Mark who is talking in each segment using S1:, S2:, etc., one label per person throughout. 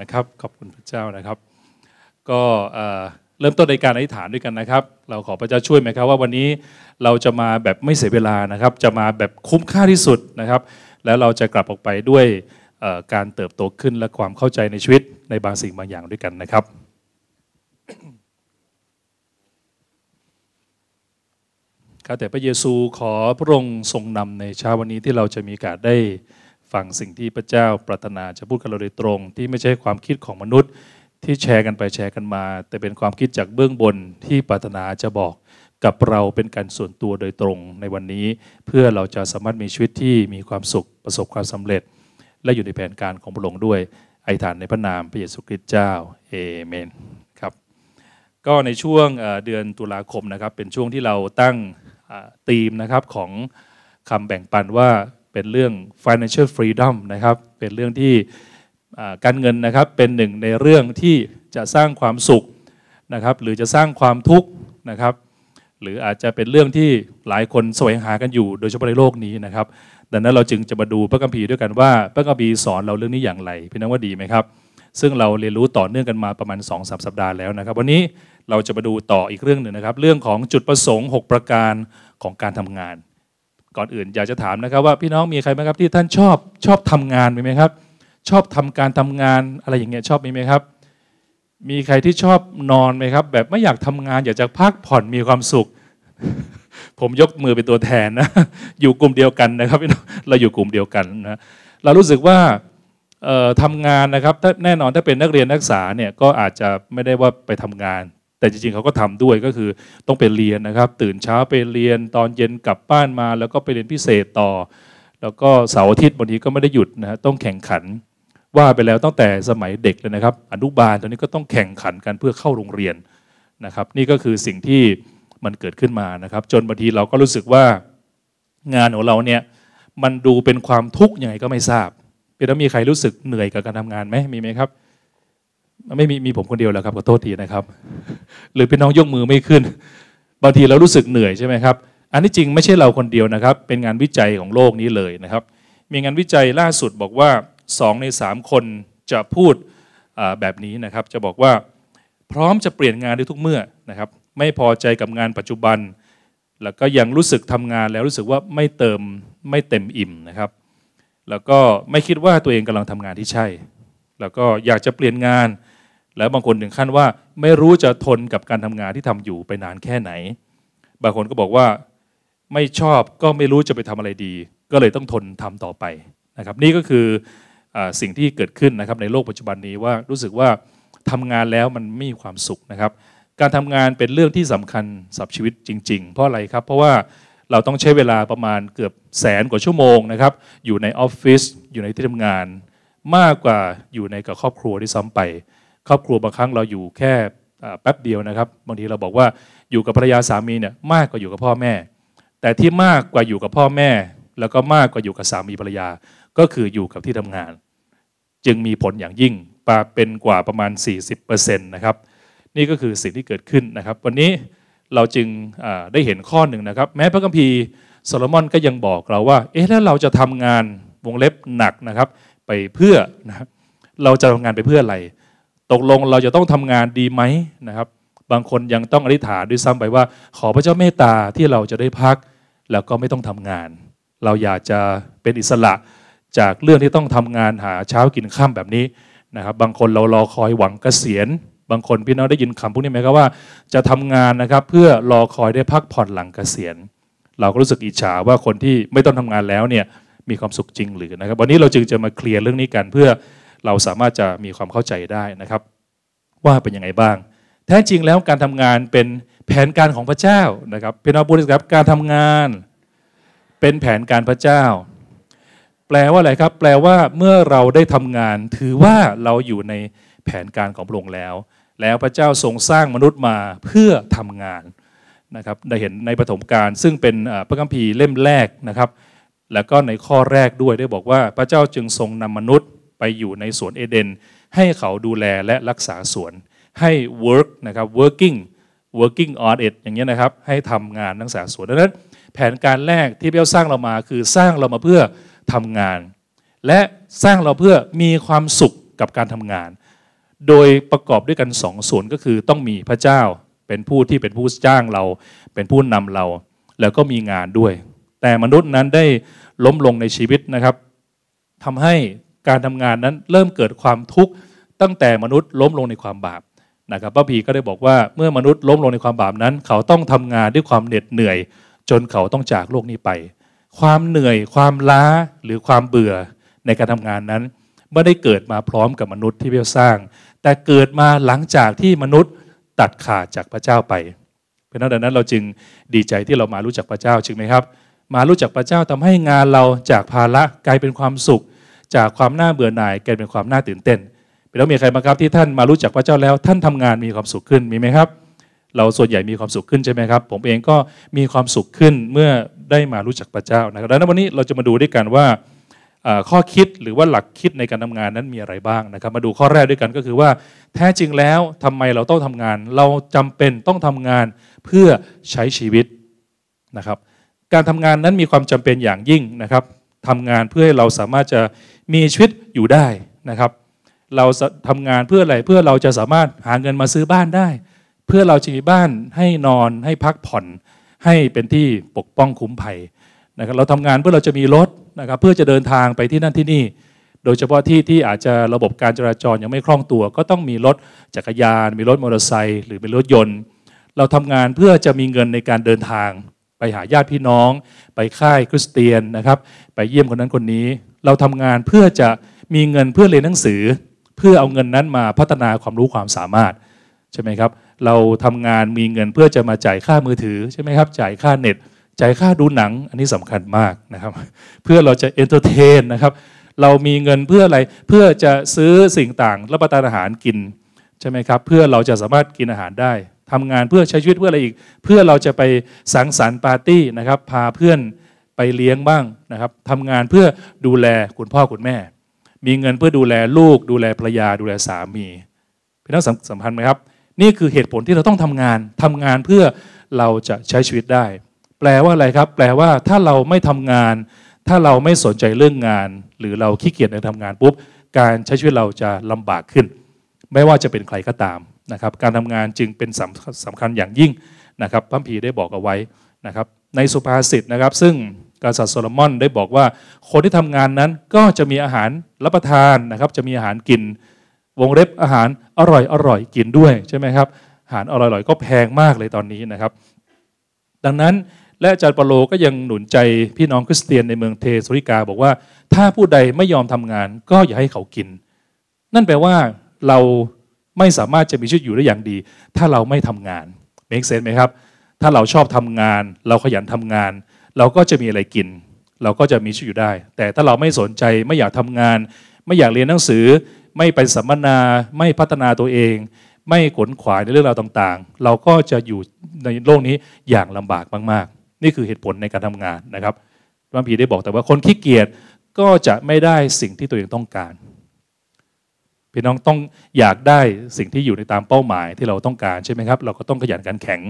S1: นะครับขอบคุณพระเจ้านะครับ ก็เริ่มต้นในการอธิษฐานด้วยกันนะครับ เราขอพระเจ้าช่วยไหมครับว่าวันนี้เราจะมาแบบไม่เสียเวลานะครับ จะมาแบบคุ้มค่าที่สุดนะครับ แล้วเราจะกลับออกไปด้วยการเติบโตขึ้นและความเข้าใจในชีวิตในบางสิ่งบางอย่างด้วยกันนะครับข้าแต่พระเยซูขอพระองค์ทรงนำในเช้าวันนี้ที่เราจะมีโอกาสได้ฟังสิ่งที่พระเจ้าปรารถนาจะพูดกับเราโดยตรง ที่ไม่ใช่ความคิดของมนุษย์ ที่แชร์กันไปแชร์กันมา แต่เป็นความคิดจากเบื้องบนที่ปรารถนาจะบอกกับเราเป็นการส่วนตัวโดยตรงในวันนี้ เพื่อเราจะสามารถมีชีวิตที่มีความสุขประสบความสำเร็จ และอยู่ในแผนการของพระองค์ด้วยไอฐานในพระนามพระเยซูคริสต์เจ้าเอเมนครับก็ในช่วงเดือนตุลาคมนะครับเป็นช่วงที่เราตั้งธีมนะครับของคำแบ่งปันว่าเป็นเรื่อง financial freedom นะครับ เป็นเรื่องที่การเงินนะครับ เป็นหนึ่งในเรื่องที่จะสร้างความสุขนะครับ หรือจะสร้างความทุกข์นะครับ หรืออาจจะเป็นเรื่องที่หลายคนแสวงหากันอยู่โดยเฉพาะในโลกนี้นะครับ ดังนั้นเราจึงจะมาดูพระคัมภีร์ด้วยกันว่าพระคัมภีร์สอนเราเรื่องนี้อย่างไร พี่น้องว่าดีไหมครับ ซึ่งเราเรียนรู้ต่อเนื่องกันมาประมาณ2อสสัปดาห์แล้วนะครับ วันนี้เราจะมาดูต่ออีกเรื่องหนึ่งนะครับ เรื่องของจุดประสงค์ 6 ประการของการทำงานก่อนอื่นอยากจะถามนะครับว่าพี่น้องมีใครไหมครับที่ท่านชอบชอบทำงานมีไหมครับ ชอบทำการทำงานอะไรอย่างเงี้ยชอบมีไหมครับ มีใครที่ชอบนอนไหมครับ แบบไม่อยากทำงาน อยากจะพักผ่อนมีความสุข ผมยกมือเป็นตัวแทนนะอยู่กลุ่มเดียวกันนะครับพี่น้องเราอยู่กลุ่มเดียวกันนะเรารู้สึกว่าทำงานนะครับแน่นอนถ้าเป็นนักเรียนนักศึกษาเนี่ยก็อาจจะไม่ได้ว่าไปทำงานแต่จริงๆ เขาก็ทำด้วยก็คือต้องไปเรียนนะครับ ตื่นเช้าไปเรียน ตอนเย็นกลับบ้านมา แล้วก็ไปเรียนพิเศษต่อ แล้วก็เสาร์อาทิตย์บางทีก็ไม่ได้หยุดนะฮะต้องแข่งขันว่าไปแล้วตั้งแต่สมัยเด็กเลยนะครับ อนุบาลตอนนี้ก็ต้องแข่งขันกันเพื่อเข้าโรงเรียนนะครับ นี่ก็คือสิ่งที่มันเกิดขึ้นมานะครับ จนบางทีเราก็รู้สึกว่างานของเราเนี่ยมันดูเป็นความทุกข์ยังไงก็ไม่ทราบเป็นแล้วมีใครรู้สึกเหนื่อยกับการทำงานไหมมีไหมครับไม่มีมีผมคนเดียวแล้วครับขอโทษทีนะครับ หรือเป็นน้องยกมือไม่ขึ้น บางทีเรารู้สึกเหนื่อยใช่ไหมครับอันนี้จริงไม่ใช่เราคนเดียวนะครับ เป็นงานวิจัยของโลกนี้เลยนะครับ มีงานวิจัยล่าสุดบอกว่า 2 ใน3คนจะพูดแบบนี้นะครับ จะบอกว่าพร้อมจะเปลี่ยนงานได้ทุกเมื่อนะครับ ไม่พอใจกับงานปัจจุบัน แล้วก็ยังรู้สึกทำงานแล้วรู้สึกว่าไม่เติมไม่เต็มอิ่มนะครับ แล้วก็ไม่คิดว่าตัวเองกำลังทำงานที่ใช่ แล้วก็อยากจะเปลี่ยนงานแล้วบางคนถึงขั้นว่า ไม่รู้จะทนกับการทำงานที่ทำอยู่ไปนานแค่ไหน บางคนก็บอกว่าไม่ชอบก็ไม่รู้จะไปทำอะไรดี ก็เลยต้องทนทำต่อไปนะครับนี่ก็คืออสิ่งที่เกิดขึ้นนะครับ ในโลกปัจจุบันนี้ว่ารู้สึกว่าทำงานแล้วมันไม่มีความสุขนะครับ การทำงานเป็นเรื่องที่สำคัญสำหรับชีวิตจริง ๆ เพราะอะไรครับเพราะว่าเราต้องใช้เวลาประมาณเกือบแสนกว่าชั่วโมงนะครับอยู่ในออฟฟิศอยู่ในที่ทำงาน มากกว่าอยู่ในกับครอบครัวที่ซ้าไปครอบครัวบางครั้งเราอยู่แค่แป๊บเดียวนะครับ บางทีเราบอกว่าอยู่กับภรรยาสามีเนี่ยมากกว่าอยู่กับพ่อแม่ แต่ที่มากกว่าอยู่กับพ่อแม่ แล้วก็มากกว่าอยู่กับสามีภรรยา ก็คืออยู่กับที่ทำงาน จึงมีผลอย่างยิ่งปาเป็นกว่าประมาณ 40%นะครับนี่ก็คือสิ่งที่เกิดขึ้นนะครับ วันนี้เราจึงได้เห็นข้อหนึ่งนะครับ แม้พระคัมภีร์โซโลมอนก็ยังบอกเราว่าเอ๊ะแล้วเราจะทำงานวงเล็บหนักนะครับไปเพื่อนะเราจะทำงานไปเพื่ออะไรตกลงเราจะต้องทำงานดีไหมนะครับบางคนยังต้องอธิษฐานด้วยซ้ำไปว่า ขอพระเจ้าเมตตาที่เราจะได้พัก แล้วก็ไม่ต้องทำงาน เราอยากจะเป็นอิสระจากเรื่องที่ต้องทำงานหาเช้ากินข้ามแบบนี้นะครับบางคนเรารอคอยหวังเกษียณ บางคนพี่น้องได้ยินคำพวกนี้ไหมครับว่าจะทำงานนะครับเพื่อรอคอยได้พักผ่อนหลังเกษียณ เราก็รู้สึกอิจฉาว่าคนที่ไม่ต้องทำงานแล้วเนี่ยมีความสุขจริงหรือนะครับวันนี้เราจึงจะมาเคลียร์เรื่องนี้กันเพื่อเราสามารถจะมีความเข้าใจได้นะครับ ว่าเป็นยังไงบ้าง แท้จริงแล้วการทำงานเป็นแผนการของพระเจ้านะครับเป็นอาบุริสครับการทำงาน เป็นแผนการพระเจ้า แปลว่าอะไรครับ แปลว่าเมื่อเราได้ทำงาน ถือว่าเราอยู่ในแผนการของพระองค์แล้ว แล้วพระเจ้าทรงสร้างมนุษย์มาเพื่อทำงานนะครับได้เห็นในปฐมกาลซึ่งเป็นพระคัมภีร์เล่มแรกนะครับ แล้วก็ในข้อแรกด้วยได้บอกว่า พระเจ้าจึงทรงนำมนุษย์ไปอยู่ในสวนเอเดนให้เขาดูแลและรักษาสวนให้ work นะครับ working working on it อย่างเงี้ยนะครับ ให้ทำงานรักษาสวนดังนั้นแผนการแรกที่เบลสร้างเรามาคือสร้างเรามาเพื่อทำงาน และสร้างเราเพื่อมีความสุขกับการทำงาน โดยประกอบด้วยกันสองส่วนก็คือต้องมีพระเจ้าเป็นผู้ที่เป็นผู้จ้างเราเป็นผู้นำเราแล้วก็มีงานด้วย แต่มนุษย์นั้นได้ล้มลงในชีวิตนะครับทำใหการทำงานนั้นเริ่มเกิดความทุกข์ตั้งแต่มนุษย์ล้มลงในความบาปนะครับพระพีก็ได้บอกว่าเมื่อมนุษย์ล้มลงในความบาปนั้น เขาต้องทำงานด้วยความเหน็ดเหนื่อย จนเขาต้องจากโลกนี้ไป ความเหนื่อยความล้าหรือความเบื่อในการทำงานนั้นไม่ได้เกิดมาพร้อมกับมนุษย์ที่พระเจ้าสร้าง แต่เกิดมาหลังจากที่มนุษย์ตัดขาดจากพระเจ้าไปเพราะนั้นเราจึงดีใจที่เรามารู้จักพระเจ้าจริงไหมครับ มารู้จักพระเจ้าทำให้งานเราจากภาระกลายเป็นความสุขจากความน่าเบื่อหน่ายกลายเป็นความน่าตื่นเต้นแล้วมีใครบ้างครับที่ท่านมารู้จักพระเจ้าแล้วท่านทำงานมีความสุขขึ้น มีไหมครับ เราส่วนใหญ่มีความสุขขึ้นใช่ไหมครับ ผมเองก็มีความสุขขึ้นเมื่อได้มารู้จักพระเจ้านะครับดังนั้นวันนี้เราจะมาดูด้วยกันว่าข้อคิดหรือว่าหลักคิดในการทำงานนั้นมีอะไรบ้างนะครับ มาดูข้อแรกด้วยกันก็คือว่าแท้จริงแล้วทำไมเราต้องทำงาน เราจำเป็นต้องทำงานเพื่อใช้ชีวิตนะครับ การทำงานนั้นมีความจำเป็นอย่างยิ่งนะครับทำงานเพื่อให้เราสามารถจะมีชีวิตอยู่ได้นะครับ เราทำงานเพื่ออะไรเพื่อเราจะสามารถหาเงินมาซื้อบ้านได้ เพื่อเราจะมีบ้านให้นอนให้พักผ่อนให้เป็นที่ปกป้องคุ้มภัยนะครับเราทำงานเพื่อเราจะมีรถนะครับ เพื่อจะเดินทางไปที่นั่นที่นี่ โดยเฉพาะที่ที่อาจจะระบบการจราจรยังไม่คล่องตัว ก็ต้องมีรถจักรยาน มีรถมอเตอร์ไซค์หรือเป็นรถยนต์ เราทำงานเพื่อจะมีเงินในการเดินทาง ไปหาญาติพี่น้อง ไปค่ายคริสเตียนนะครับ ไปเยี่ยมคนนั้นคนนี้เราทำงานเพื่อจะมีเงินเพื่อเรียนหนังสือ เพื่อเอาเงินนั้นมาพัฒนาความรู้ความสามารถใช่ไหมครับ เราทำงานมีเงินเพื่อจะมาจ่ายค่ามือถือใช่ไหมครับ จ่ายค่าเน็ตจ่ายค่าดูหนังอันนี้สำคัญมากนะครับ เพื่อเราจะเอนเตอร์เทนนะครับเรามีเงินเพื่ออะไรเพื่อจะซื้อสิ่งต่างรับประทานอาหารกินใช่ไหมครับ เพื่อเราจะสามารถกินอาหารได้ ทำงานเพื่อใช้ชีวิตเพื่ออะไรอีก เพื่อเราจะไปสังสรรค์ปาร์ตี้นะครับ พาเพื่อนไปเลี้ยงบ้างนะครับทำงานเพื่อดูแลคุณพ่อคุณแม่ มีเงินเพื่อดูแลลูก ดูแลภรรยา ดูแลสามี พี่น้องสำคัญไหมครับ นี่คือเหตุผลที่เราต้องทำงานทำงานเพื่อเราจะใช้ชีวิตได้ แปลว่าอะไรครับ แปลว่าถ้าเราไม่ทำงาน ถ้าเราไม่สนใจเรื่องงาน หรือเราขี้เกียจในทำงานปุ๊บ การใช้ชีวิตเราจะลำบากขึ้น ไม่ว่าจะเป็นใครก็ตามนะครับ การทำงานจึงเป็นสำสำคัญอย่างยิ่งนะครับพระพีได้บอกเอาไว้นะครับ ในสุภาษิตนะครับ ซึ่งกษัตริย์โซโลมอนได้บอกว่า คนที่ทำงานนั้นก็จะมีอาหารรับประทานนะครับ จะมีอาหารกินวงเล็บอาหารอร่อยอร่อยกินด้วยใช่ไหมครับอาหารอร่อยออร่ยก็แพงมากเลยตอนนี้นะครับ ดังนั้นและอาจารย์ปโลก็ยังหนุนใจพี่น้องคริสเตียนในเมืองเทสุริกา บอกว่า ถ้าผู้ใดไม่ยอมทำงาน ก็อย่าให้เขากิน นั่นแปลว่าเราไม่สามารถจะมีชีวิตอยู่ได้อย่างดี ถ้าเราไม่ทำงานเมคเซนไหมครับถ้าเราชอบทำงาน เราขยันทำงานเราก็จะมีอะไรกิน เราก็จะมีชีวิตอยู่ได้ แต่ถ้าเราไม่สนใจไม่อยากทำงาน ไม่อยากเรียนหนังสือ ไม่ไปสัมมนา ไม่พัฒนาตัวเอง ไม่ขนขวายในเรื่องราวต่างๆ เราก็จะอยู่ในโลกนี้อย่างลำบากมาก ๆ นี่คือเหตุผลในการทำงานนะครับพระพีได้บอกแต่ว่าคนขี้เกียจก็จะไม่ได้สิ่งที่ตัวเองต้องการพี่น้องต้องอยากได้สิ่งที่อยู่ในตามเป้าหมายที่เราต้องการใช่ไหมครับ เราก็ต้องขยันการแข็ง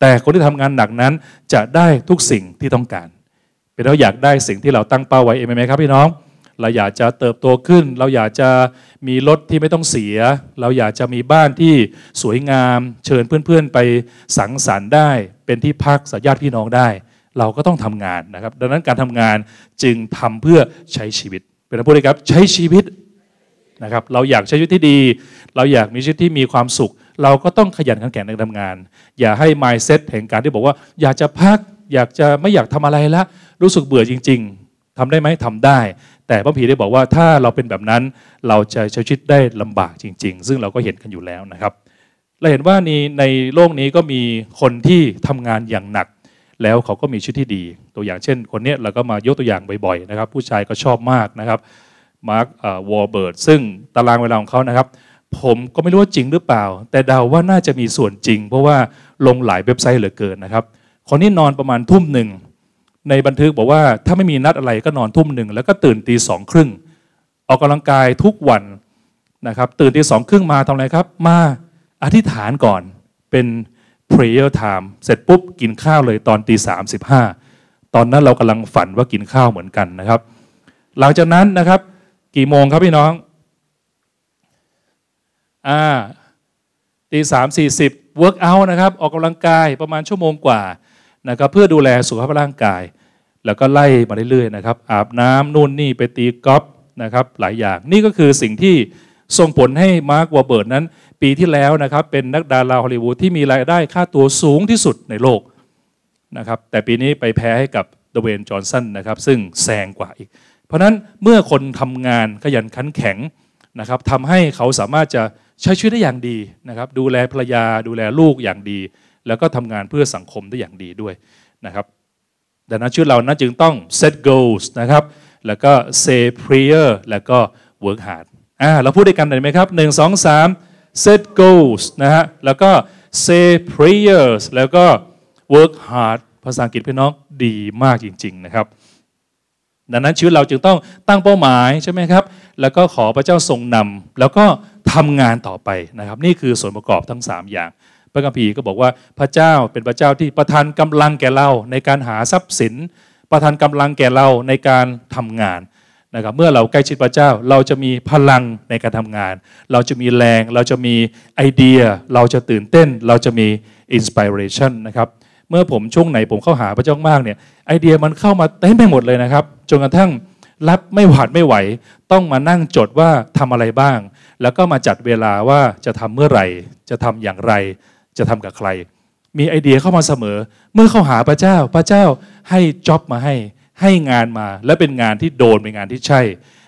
S1: แต่คนที่ทำงานหนักนั้นจะได้ทุกสิ่งที่ต้องการเป็นเราอยากได้สิ่งที่เราตั้งเป้าไว้เองไหมครับพี่น้อง เราอยากจะเติบโตขึ้น เราอยากจะมีรถที่ไม่ต้องเสีย เราอยากจะมีบ้านที่สวยงาม เชิญเพื่อนๆ ไปสังสรรค์ได้ เป็นที่พักสัญญาติพี่น้องได้ เราก็ต้องทำงานนะครับ ดังนั้นการทำงานจึงทำเพื่อใช้ชีวิต เป็นพูดเลยครับ ใช้ชีวิตนะครับเราอยากใช้ชีวิตที่ดี เราอยากมีชีวิตที่มีความสุข เราก็ต้องขยันขันแข็งในการทำงาน อย่าให้ mindset แห่งการที่บอกว่าอยากจะพักอยากจะไม่อยากทำอะไรแล้วรู้สึกเบื่อจริงๆ ทำได้ไหมทำได้ แต่พระผีได้บอกว่าถ้าเราเป็นแบบนั้นเราจะใช้ชีวิตได้ลำบากจริงๆ ซึ่งเราก็เห็นกันอยู่แล้วนะครับ เราเห็นว่าีนในโลกนี้ก็มีคนที่ทำงานอย่างหนัก แล้วเขาก็มีชีวิตที่ดี ตัวอย่างเช่นคนนี้เราก็มายกตัวอย่างบ่อย ๆ นะครับ ผู้ชายก็ชอบมากนะครับมาร์ควอลเบิร์ดซึ่งตารางเวลาของเขานะครับ ผมก็ไม่รู้ว่าจริงหรือเปล่า แต่เดาว่าน่าจะมีส่วนจริง เพราะว่าลงหลายเว็บไซต์เหลือเกินนะครับคนนี้นอนประมาณทุ่มหนึ่ง ในบันทึกบอกว่า ถ้าไม่มีนัดอะไรก็นอนทุ่มหนึ่ง แล้วก็ตื่นตีสองครึ่งออกกำลังกายทุกวันนะครับ ตื่นตีสองครึ่งมาทำอะไรครับ มาอธิษฐานก่อน เป็น prayer time เสร็จปุ๊บกินข้าวเลยตอนตีสามสิบห้าตอนนั้นเรากำลังฝันว่ากินข้าวเหมือนกันนะครับ หลังจากนั้นนะครับกี่โมงครับ พี่น้องอ่าตีสามสี่สิบเวิร์กอัลนะครับออกกำลังกายประมาณชั่วโมงกว่านะครับเพื่อดูแลสุขภาพร่างกาย แล้วก็ไล่มาเรื่อยๆนะครับอาบน้ำนู่นนี่ไปตีกอล์ฟนะครับหลายอย่างนี่ก็คือสิ่งที่ส่งผลให้มาร์ควอเบิร์ดนั้นปีที่แล้วนะครับเป็นนักดาราฮอลลีวูด ที่มีรายได้ค่าตัวสูงที่สุดในโลกนะครับแต่ปีนี้ไปแพ้ให้กับเดเวนจอห์นสันนะครับซึ่งแซงกว่าอีกราะฉะนั้นเมื่อคนทำงานขยันขันแข็งนะครับทำให้เขาสามารถจะใช้ชีวิตได้อย่างดีนะครับดูแลภรรยาดูแลลูกอย่างดี แล้วก็ทำงานเพื่อสังคมได้อย่างดีด้วยนะครับดังนั้นชีวิตเรานั้นจึงต้อง set goals นะครับแล้วก็ say prayer แล้วก็ work hard อ่าเราพูดด้วยกันได้ไหมครับ1 2 3 set goals นะฮะแล้วก็ say prayers แล้วก็ work hard ภาษาอังกฤษพี่น้องดีมากจริง ๆนะครับดังนั้นชีวิตเราจึงต้องตั้งเป้าหมายใช่ไหมครับ แล้วก็ขอพระเจ้าทรงนำแล้วก็ทำงานต่อไปนะครับ นี่คือส่วนประกอบทั้ง 3 อย่าง พระคัมภีร์ก็บอกว่าพระเจ้าเป็นพระเจ้าที่ประทานกำลังแก่เราในการหาทรัพย์สิน ประทานกำลังแก่เราในการทำงานนะครับ เมื่อเราใกล้ชิดพระเจ้าเราจะมีพลังในการทำงาน เราจะมีแรงเราจะมีไอเดียเราจะตื่นเต้นเราจะมีอินสปิเรชันนะครับเมื่อผมช่วงไหนผมเข้าหาพระเจ้ามากเนี่ยไอเดียมันเข้ามาเต็มไปหมดเลยนะครับจนกระทั่งรับไม่หวาดไม่ไหวต้องมานั่งจดว่าทำอะไรบ้าง แล้วก็มาจัดเวลาว่าจะทำเมื่อไหร่จะทำอย่างไรจะทำกับใคร มีไอเดียเข้ามาเสมอ เมื่อเข้าหาพระเจ้าพระเจ้าให้จ็อบมาให้ให้งานมาและเป็นงานที่โดนเป็นงานที่ใช่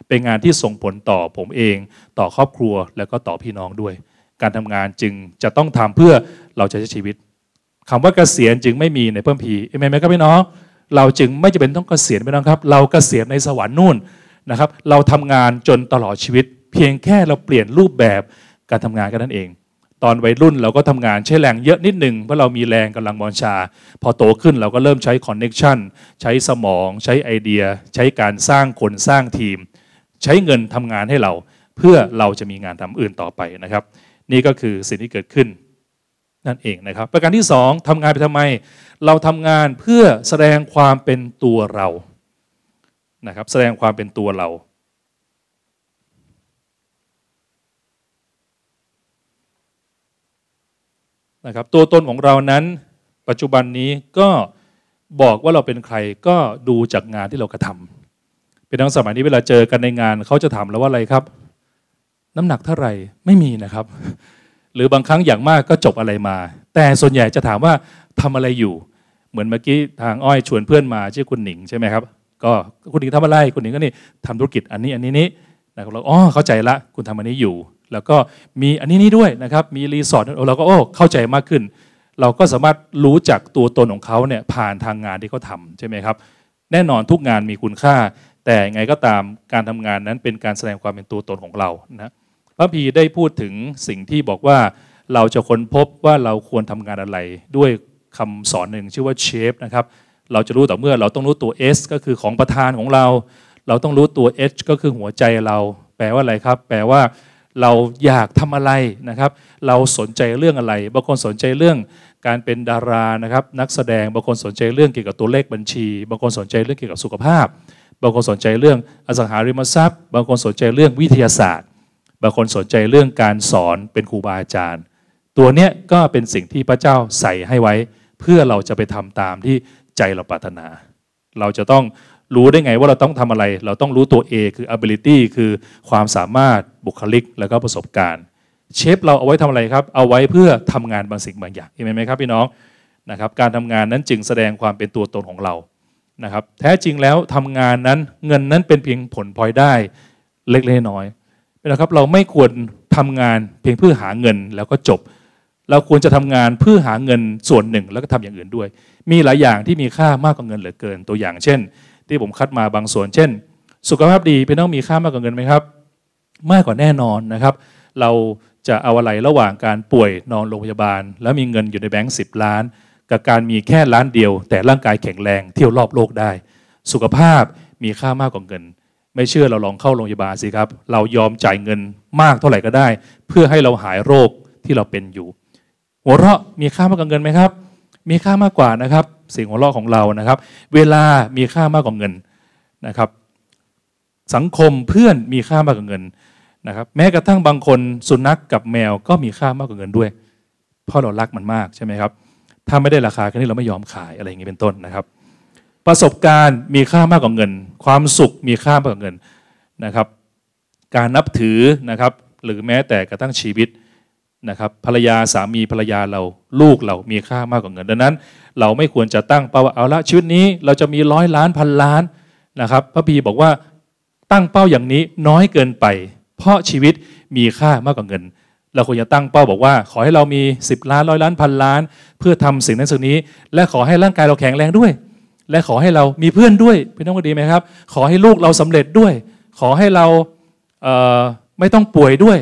S1: เป็นงานที่ส่งผลต่อผมเอง ต่อครอบครัวแล้วก็ต่อพี่น้องด้วย การทำงานจึงจะต้องทำเพื่อเราจะใช้ชีวิตคำว่าเกษียณจึงไม่มีในเพิ่มพี เอเมนไหมครับพี่น้อง เราจึงไม่จะเป็นต้องเกษียณไปน้องครับ เราเกษียณในสวรรค์นู่นนะครับ เราทำงานจนตลอดชีวิต เพียงแค่เราเปลี่ยนรูปแบบการทำงานกันนั่นเอง ตอนวัยรุ่นเราก็ทำงานใช้แรงเยอะนิดหนึ่งเพราะเรามีแรงกำลังบอลชา พอโตขึ้นเราก็เริ่มใช้คอนเน็กชันใช้สมอง ใช้ไอเดีย ใช้การสร้างคนสร้างทีม ใช้เงินทำงานให้เรา เพื่อเราจะมีงานทำอื่นต่อไปนะครับ นี่ก็คือสิ่งที่เกิดขึ้นนั่นเองนะครับประการที่ 2 ทำงานไปทำไมเราทำงานเพื่อแสดงความเป็นตัวเรานะครับ แสดงความเป็นตัวเรา นะครับ ตัวตนของเรานั้นปัจจุบันนี้ก็บอกว่าเราเป็นใครก็ดูจากงานที่เรากระทำเป็นทั้งสมัยนี้เวลาเจอกันในงานเขาจะถามเราว่าอะไรครับ น้ำหนักเท่าไหร่ไม่มีนะครับหรือบางครั้งอย่างมากก็จบอะไรมา แต่ส่วนใหญ่จะถามว่าทำอะไรอยู่ เหมือนเมื่อกี้ทางอ้อยชวนเพื่อนมาชื่อคุณหนิงใช่ไหมครับ ก็คุณหนิงทำอะไรคุณหนิงก็นี่ทำธุรกิจอันนี้อันนี้นี้นะครับเราอ๋อเข้าใจละ คุณทำอันนี้อยู่ แล้วก็มีอันนี้นี้ด้วยนะครับ มีรีสอร์ทเราก็โอ้เข้าใจมากขึ้น เราก็สามารถรู้จักตัวตนของเขาเนี่ยผ่านทางงานที่เขาทาใช่ไหมครับ แน่นอนทุกงานมีคุณค่า แต่ไงก็ตามการทำงานนั้นเป็นการแสดงความเป็นตัวตนของเรานะพระพีได้พูดถึงสิ่งที่บอกว่าเราจะค้นพบว่าเราควรทำงานอะไร ด้วยคำสอนหนึ่ง ชื่อว่าเชฟนะครับเราจะรู้ต่อเมื่อเราต้องรู้ตัว S ก็คือของประธานของเรา เราต้องรู้ตัว H ก็คือหัวใจเรา แปลว่าอะไรครับ แปลว่าเราอยากทำอะไรนะครับ เราสนใจเรื่องอะไร บางคนสนใจเรื่องการเป็นดารา นะครับนักแสดงบางคนสนใจเรื่องเกี่ยวกับตัวเลขบัญชีบางคนสนใจเรื่องเกี่ยวกับสุขภาพ บางคนสนใจเรื่องอสังหาริมทรัพย์บางคนสนใจเรื่องวิทยาศาสตร์บางคนสนใจเรื่องการสอนเป็นครูบาอาจารย์ ตัวเนี้ยก็เป็นสิ่งที่พระเจ้าใส่ให้ไว้ เพื่อเราจะไปทำตามที่ใจเราปรารถนา เราจะต้องรู้ได้ไงว่าเราต้องทำอะไร เราต้องรู้ตัว A คือ ability คือความสามารถบุคลิกแล้วก็ประสบการณ์ เชฟเราเอาไว้ทำอะไรครับเอาไว้เพื่อทำงานบางสิ่งบางอย่างเห็นไหมครับ พี่น้องนะครับการทำงานนั้นจึงแสดงความเป็นตัวตนของเรานะครับแท้จริงแล้วทำงานนั้นเงินนั้นเป็นเพียงผลพลอยได้เล็กๆน้อยนะครับเราไม่ควรทำงานเพียงเพื่อหาเงินแล้วก็จบ เราควรจะทำงานเพื่อหาเงินส่วนหนึ่งแล้วก็ทำอย่างอื่นด้วย มีหลายอย่างที่มีค่ามากกว่าเงินเหลือเกิน ตัวอย่างเช่น ที่ผมคัดมาบางส่วนเช่น สุขภาพดีเป็นต้องมีค่ามากกว่าเงินไหมครับ มากกว่าแน่นอนนะครับ เราจะเอาอะไรระหว่างการป่วยนอนโรงพยาบาล แล้วมีเงินอยู่ในแบงก์สิบล้าน กับการมีแค่ล้านเดียว แต่ร่างกายแข็งแรงเที่ยวรอบโลกได้ สุขภาพมีค่ามากกว่าเงินไม่เชื่อเราลองเข้าโรงพยาบาลสิครับ เรายอมจ่ายเงินมากเท่าไหร่ก็ได้ เพื่อให้เราหายโรคที่เราเป็นอยู่ หัวเราะมีค่ามากกว่าเงินไหมครับ มีค่ามากกว่านะครับ สิ่งหัวเราะของเรานะครับ เวลามีค่ามากกว่าเงินนะครับ สังคมเพื่อนมีค่ามากกว่าเงินนะครับแม้กระทั่งบางคนสุนัขกกับแมวก็มีค่ามากกว่าเงินด้วยเพราะเรารักมันมากใช่ไหมครับถ้าไม่ได้ราคาแค่นี้เราไม่ยอมขายอะไรอย่างนี้เป็นต้นนะครับประสบการณ์ มีค่ามากกว่าเงิน ความสุขมีค่ามากกว่าเงินนะครับ การนับถือนะครับหรือแม้แต่กระทั่งชีวิตนะครับภรรยาสามีภรรยาเราลูกเรามีค่ามากกว่าเงินดังนั้น เราไม่ควรจะตั้งเป้าว่าเอาละ ชีวิตนี้ เราจะมีร้อยล้านพันล้านนะครับพระพีบอกว่าตั้งเป้าอย่างนี้น้อยเกินไป เพราะชีวิตมีค่ามากกว่าเงินเราควรจะตั้งเป้าบอกว่า ขอให้เรามี10ล้านร้อยล้านพันล้านเพื่อทำสิ่งนั้นสิ่งนี้และขอให้ร่างกายเราแข็งแรงด้วยและขอให้เรามีเพื่อนด้วยพี่น้องก็ดีไหมครับ ขอให้ลูกเราสำเร็จด้วย ขอให้เราเไม่ต้องป่วยด้วย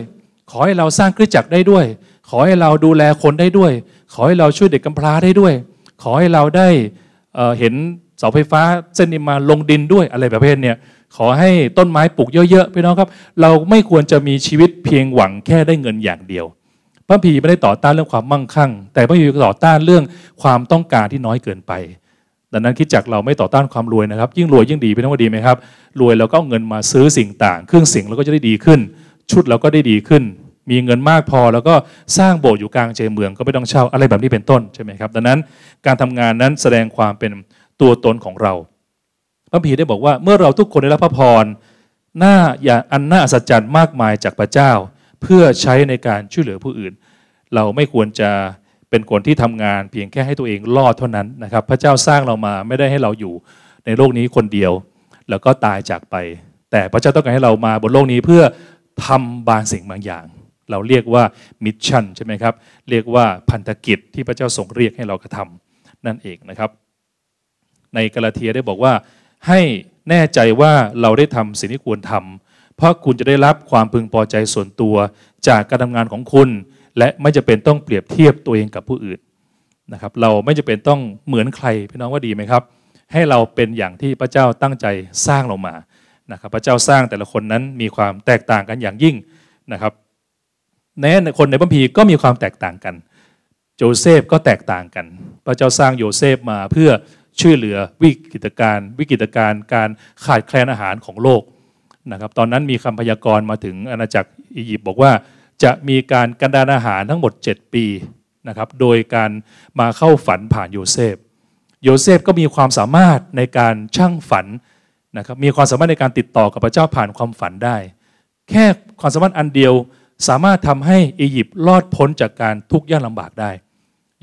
S1: ขอให้เราสร้างคริสตจักรได้ด้วย ขอให้เราดูแลคนได้ด้วย ขอให้เราช่วยเด็กกำพร้าได้ด้วย ขอให้เราได้เเห็นเสาไฟฟ้าเส้นนี้มาลงดินด้วยอะไรประเภทเนี่ยขอให้ต้นไม้ปลูกเยอะๆพี่น้องครับเราไม่ควรจะมีชีวิตเพียงหวังแค่ได้เงินอย่างเดียวพระพีไม่ได้ต่อต้านเรื่องความมั่งคั่ง แต่พระพีต่อต้านเรื่องความต้องการที่น้อยเกินไปดังนั้นคิดจักเราไม่ต่อต้านความรวยนะครับ ยิ่งรวยยิ่งดีเป็นทั้งว่าดีไหมครับ รวยเราก็เเงินมาซื้อสิ่งต่าง เครื่องสิ่งเราก็จะได้ดีขึ้น ชุดเราก็ได้ดีขึ้น มีเงินมากพอแล้วก็สร้างโบสถ์อยู่กลางใจเมืองก็ไม่ต้องเช่าอะไรแบบนี้เป็นต้นใช่ไหมครับดังนั้นการทำงานนั้นแสดงความเป็นตัวตนของเราพระพีได้บอกว่าเมื่อเราทุกคนได้รับพระพรหน้าอย่าอันน่าอัศจรรย์มากมายจากพระเจ้า เพื่อใช้ในการช่วยเหลือผู้อื่น เราไม่ควรจะเป็นคนที่ทำงานเพียงแค่ให้ตัวเองรอดเท่านั้นนะครับ พระเจ้าสร้างเรามาไม่ได้ให้เราอยู่ในโลกนี้คนเดียว แล้วก็ตายจากไป แต่พระเจ้าต้องการให้เรามาบนโลกนี้เพื่อทำบางสิ่งบางอย่าง เราเรียกว่ามิชชั่นใช่ไหมครับเรียกว่าพันธกิจที่พระเจ้าส่งเรียกให้เรากระทำนั่นเองนะครับ ในกาลาเทียได้บอกว่าให้แน่ใจว่าเราได้ทำสิ่งที่ควรทำ เพราะคุณจะได้รับความพึงพอใจส่วนตัวจากการทำงานของคุณและไม่จะเป็นต้องเปรียบเทียบตัวเองกับผู้อื่นนะครับเราไม่จะเป็นต้องเหมือนใครพี่น้องว่าดีไหมครับ ให้เราเป็นอย่างที่พระเจ้าตั้งใจสร้างเรามานะครับพระเจ้าสร้างแต่ละคนนั้นมีความแตกต่างกันอย่างยิ่งนะครับแน่คนในบัมพีก็มีความแตกต่างกันโยเซฟก็แตกต่างกัน พระเจ้าสร้างโยเซฟมาเพื่อช่วยเหลือวิกฤตการวิกฤตการการขาดแคลนอาหารของโลกนะครับตอนนั้นมีคำพยากรณ์มาถึงอาณาจักรอียิปต์บอกว่าจะมีการกันดานอาหารทั้งหมด 7 ปีนะครับโดยการมาเข้าฝันผ่านโยเซฟโยเซฟก็มีความสามารถในการช่างฝันนะครับมีความสามารถในการติดต่อกับพระเจ้าผ่านความฝันได้ แค่ความสามารถอันเดียวสามารถทำให้อียิปต์รอดพ้นจากการทุกข์ยากลาบากได้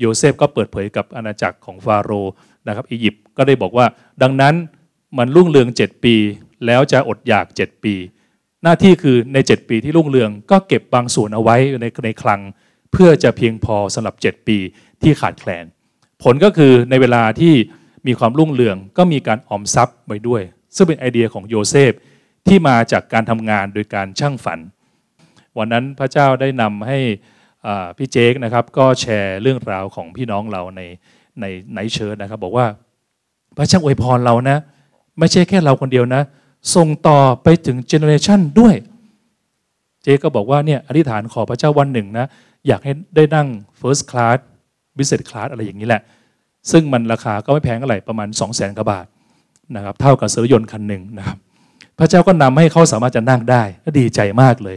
S1: โยเซฟก็เปิดเผยกับอาณาจักรของฟาโรห์นะครับอียิปต์ก็ได้บอกว่าดังนั้นมันรุ่งเรือง 7 ปี แล้วจะอดอยาก 7 ปีหน้าที่คือใน 7 ปีที่รุ่งเรืองก็เก็บบางส่วนเอาไว้ในในคลัง เพื่อจะเพียงพอสำหรับ 7 ปีที่ขาดแคลนผลก็คือในเวลาที่มีความรุ่งเรืองก็มีการออมทรัพย์ไว้ด้วย ซึ่งเป็นไอเดียของโยเซฟ ที่มาจากการทำงานโดยการช่างฝัน วันนั้นพระเจ้าได้นำให้พี่เจคนะครับก็แชร์เรื่องราวของพี่น้องเราในในไนเชิญนะครับ บอกว่าพระเจ้าอวยพรเรานะไม่ใช่แค่เราคนเดียวนะส่งต่อไปถึงเจเนอเรชันด้วย เจก็บอกว่าเนี่ยอธิษฐานขอพระเจ้าวันหนึ่งนะอยากให้ได้นั่ง First Class Business Class อะไรอย่างนี้แหละ ซึ่งมันราคาก็ไม่แพงอะไร ประมาณ 2 0 0 0 0นกว่าบาทนะครับเท่ากับเสือยนต์คันหนึ่งนะครับ พระเจ้าก็นำให้เขาสามารถจะนั่งได้ก็ดีใจมากเลย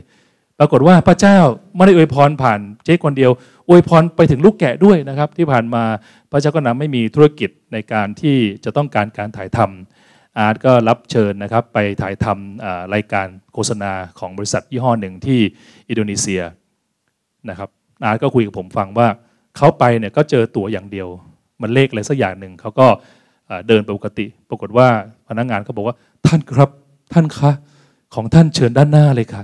S1: ปรากฏว่าพระเจ้า ไม่ได้อวยพรผ่านเจ๊คนเดียว อวยพรไปถึงลูกแกะด้วยนะครับ ที่ผ่านมาพระเจ้าก็นำไม่มีธุรกิจในการที่จะต้องการการถ่ายทำอาร์ตก็รับเชิญนะครับไปถ่ายทำรายการโฆษณาของบริษัทยี่ห้อหนึ่งที่อินโดนีเซียนะครับอาร์ตก็คุยกับผมฟังว่าเขาไปเนี่ยก็เจอตั๋วอย่างเดียว มันเลขอะไรสักอย่างหนึ่งเขาก็เดินปกติ ปรากฏว่าพนักงงานก็บอกว่าท่านครับท่านคะของท่านเชิญด้านหน้าเลยค่ะ